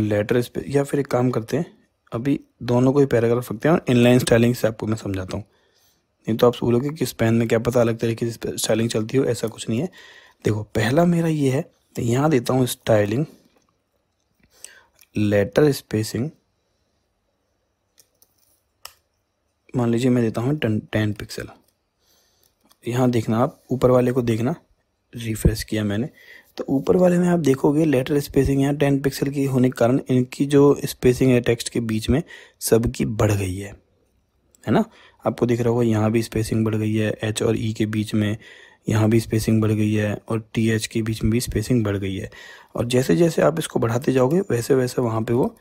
लेटर स्पेस या फिर एक काम करते हैं अभी दोनों को ही पैराग्राफ रखते हैं और इनलाइन स्टाइलिंग से आपको मैं समझाता हूँ नहीं तो आप बोलोगे कि स्पेन में क्या पता अलग तरीके से स्टाइलिंग चलती हो ऐसा कुछ नहीं है देखो पहला मेरा ये है तो यहाँ देता हूँ स्टाइलिंग लेटर स्पेसिंग मान लीजिए मैं देता हूँ टेन पिक्सल यहाँ देखना आप ऊपर वाले को देखना रिफ्रेश किया मैंने तो ऊपर वाले में आप देखोगे लेटर स्पेसिंग यहाँ टेन पिक्सल की होने के कारण इनकी जो स्पेसिंग है टेक्स्ट के बीच में सबकी बढ़ गई है है ना आपको दिख रहा होगा यहाँ भी स्पेसिंग बढ़ गई है एच और ई e के बीच में यहाँ भी स्पेसिंग बढ़ गई है और टी एच के बीच में भी स्पेसिंग बढ़ गई है और जैसे जैसे आप इसको बढ़ाते जाओगे वैसे वैसे वहाँ पे वो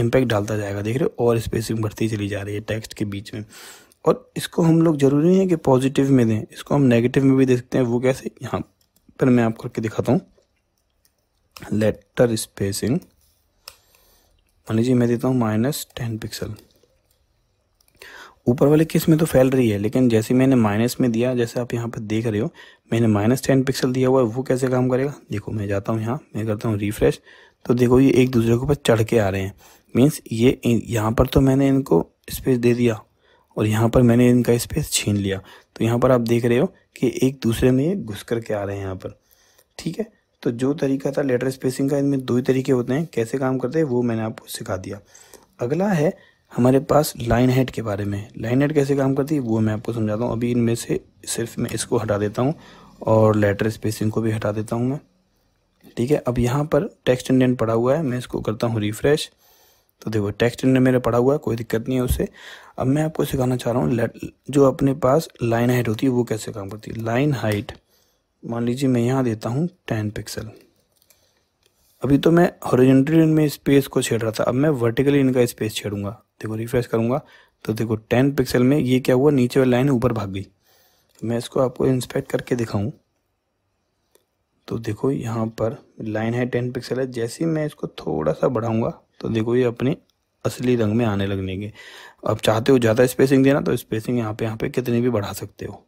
इम्पैक्ट डालता जाएगा देख रहे हो और स्पेसिंग बढ़ती चली जा रही है टेक्स्ट के बीच में और इसको हम लोग ज़रूरी है कि पॉजिटिव में दें इसको हम नेगेटिव में भी दे सकते हैं वो कैसे यहाँ पर मैं आपको करके दिखाता हूँ लेटर स्पेसिंग मान लीजिए मैं देता हूँ माइनस टेन पिक्सल ऊपर वाले केस में तो फैल रही है लेकिन जैसे मैंने माइनस में दिया जैसे आप यहाँ पर देख रहे हो मैंने माइनस टेन पिक्सल दिया हुआ है वो कैसे काम करेगा देखो मैं जाता हूँ यहाँ मैं करता हूँ रिफ्रेश तो देखो ये एक दूसरे के ऊपर चढ़ के आ रहे हैं मीन्स ये यहाँ पर तो मैंने इनको स्पेस दे दिया और यहाँ पर मैंने इनका स्पेस छीन लिया तो यहाँ पर आप देख रहे हो कि एक दूसरे में ये घुस करके आ रहे हैं यहाँ पर ठीक है तो जो तरीका था लेटर स्पेसिंग का इनमें दो ही तरीके होते हैं कैसे काम करते हैं वो मैंने आपको सिखा दिया अगला है हमारे पास लाइन हेड के बारे में लाइन हेड कैसे काम करती है वो मैं आपको समझाता हूँ अभी इनमें से सिर्फ मैं इसको हटा देता हूँ और लेटर स्पेसिंग को भी हटा देता हूँ मैं ठीक है अब यहाँ पर टेक्स्ट इंडेंट पड़ा हुआ है मैं इसको करता हूँ रिफ्रेश तो देखो टेक्स्ट ने मेरा पढ़ा हुआ है कोई दिक्कत नहीं है उससे अब मैं आपको सिखाना चाह रहा हूँ जो अपने पास लाइन हाइट होती है वो कैसे काम करती है लाइन हाइट मान लीजिए मैं यहाँ देता हूँ टेन पिक्सल अभी तो मैं हॉरिजेंटली इनमें स्पेस को छेड़ रहा था अब मैं वर्टिकली इनका स्पेस छेड़ूंगा देखो रिफ्रेश करूँगा तो देखो टेन पिक्सल में ये क्या हुआ नीचे वाली लाइन ऊपर भाग गई मैं इसको आपको इंस्पेक्ट करके दिखाऊँ तो देखो यहाँ पर लाइन है टेन पिक्सल है जैसे ही मैं इसको थोड़ा सा बढ़ाऊँगा तो देखो ये अपने असली रंग में आने लगनेंगे अब चाहते हो ज़्यादा स्पेसिंग देना तो स्पेसिंग यहाँ पे यहाँ पे कितने भी बढ़ा सकते हो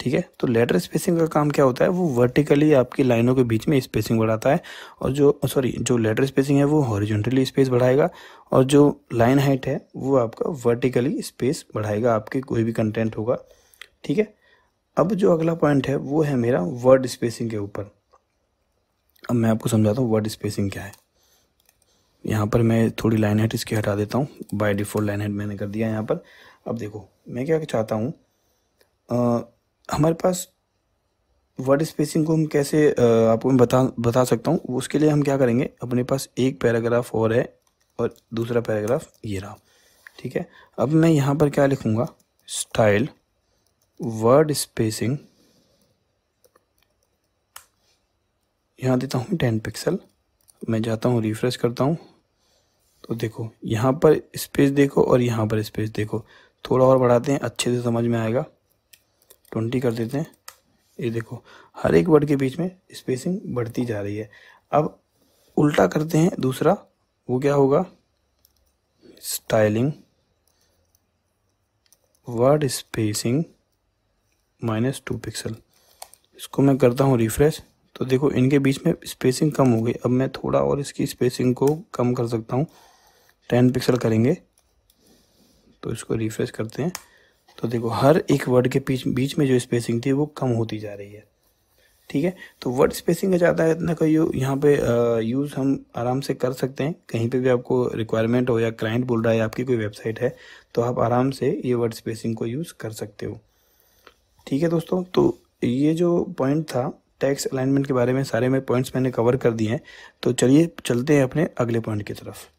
ठीक है तो लेटर स्पेसिंग का काम क्या होता है वो वर्टिकली आपकी लाइनों के बीच में स्पेसिंग बढ़ाता है और जो सॉरी जो लेटर स्पेसिंग है वो हॉरिजॉन्टली स्पेस बढ़ाएगा और जो लाइन हाइट है वो आपका वर्टिकली स्पेस बढ़ाएगा आपके कोई भी कंटेंट होगा ठीक है अब जो अगला पॉइंट है वो है मेरा वर्ड स्पेसिंग के ऊपर अब मैं आपको समझाता हूँ वर्ड स्पेसिंग क्या है यहाँ पर मैं थोड़ी लाइन हेड इसकी हटा देता हूँ बाय डिफ़ॉल्ट लाइन हेड मैंने कर दिया यहाँ पर अब देखो मैं क्या चाहता हूँ हमारे पास वर्ड स्पेसिंग को हम कैसे आ, आपको मैं बता बता सकता हूँ उसके लिए हम क्या करेंगे अपने पास एक पैराग्राफ और है और दूसरा पैराग्राफ ये रहा ठीक है अब मैं यहाँ पर क्या लिखूँगा स्टाइल वर्ड स्पेसिंग यहाँ देता हूँ टेन पिक्सल मैं जाता हूँ रिफ्रेश करता हूँ तो देखो यहाँ पर स्पेस देखो और यहाँ पर स्पेस देखो थोड़ा और बढ़ाते हैं अच्छे से समझ में आएगा ट्वेंटी कर देते हैं ये देखो हर एक वर्ड के बीच में स्पेसिंग बढ़ती जा रही है अब उल्टा करते हैं दूसरा वो क्या होगा styling word spacing minus two pixel इसको मैं करता हूँ रिफ्रेश तो देखो इनके बीच में स्पेसिंग कम हो गई अब मैं थोड़ा और इसकी स्पेसिंग को कम कर सकता हूँ टेन पिक्सल करेंगे तो इसको रिफ्रेश करते हैं तो देखो हर एक वर्ड के बीच बीच में जो स्पेसिंग थी वो कम होती जा रही है ठीक है तो वर्ड स्पेसिंग का ज़्यादा इतना का यहाँ पे यूज़ हम आराम से कर सकते हैं कहीं पे भी आपको रिक्वायरमेंट हो या क्लाइंट बोल रहा है आपकी कोई वेबसाइट है तो आप आराम से ये वर्ड स्पेसिंग को यूज़ कर सकते हो ठीक है दोस्तों तो ये जो पॉइंट था टैक्स अलाइनमेंट के बारे में सारे में पॉइंट्स मैंने कवर कर दिए हैं तो चलिए चलते हैं अपने अगले पॉइंट की तरफ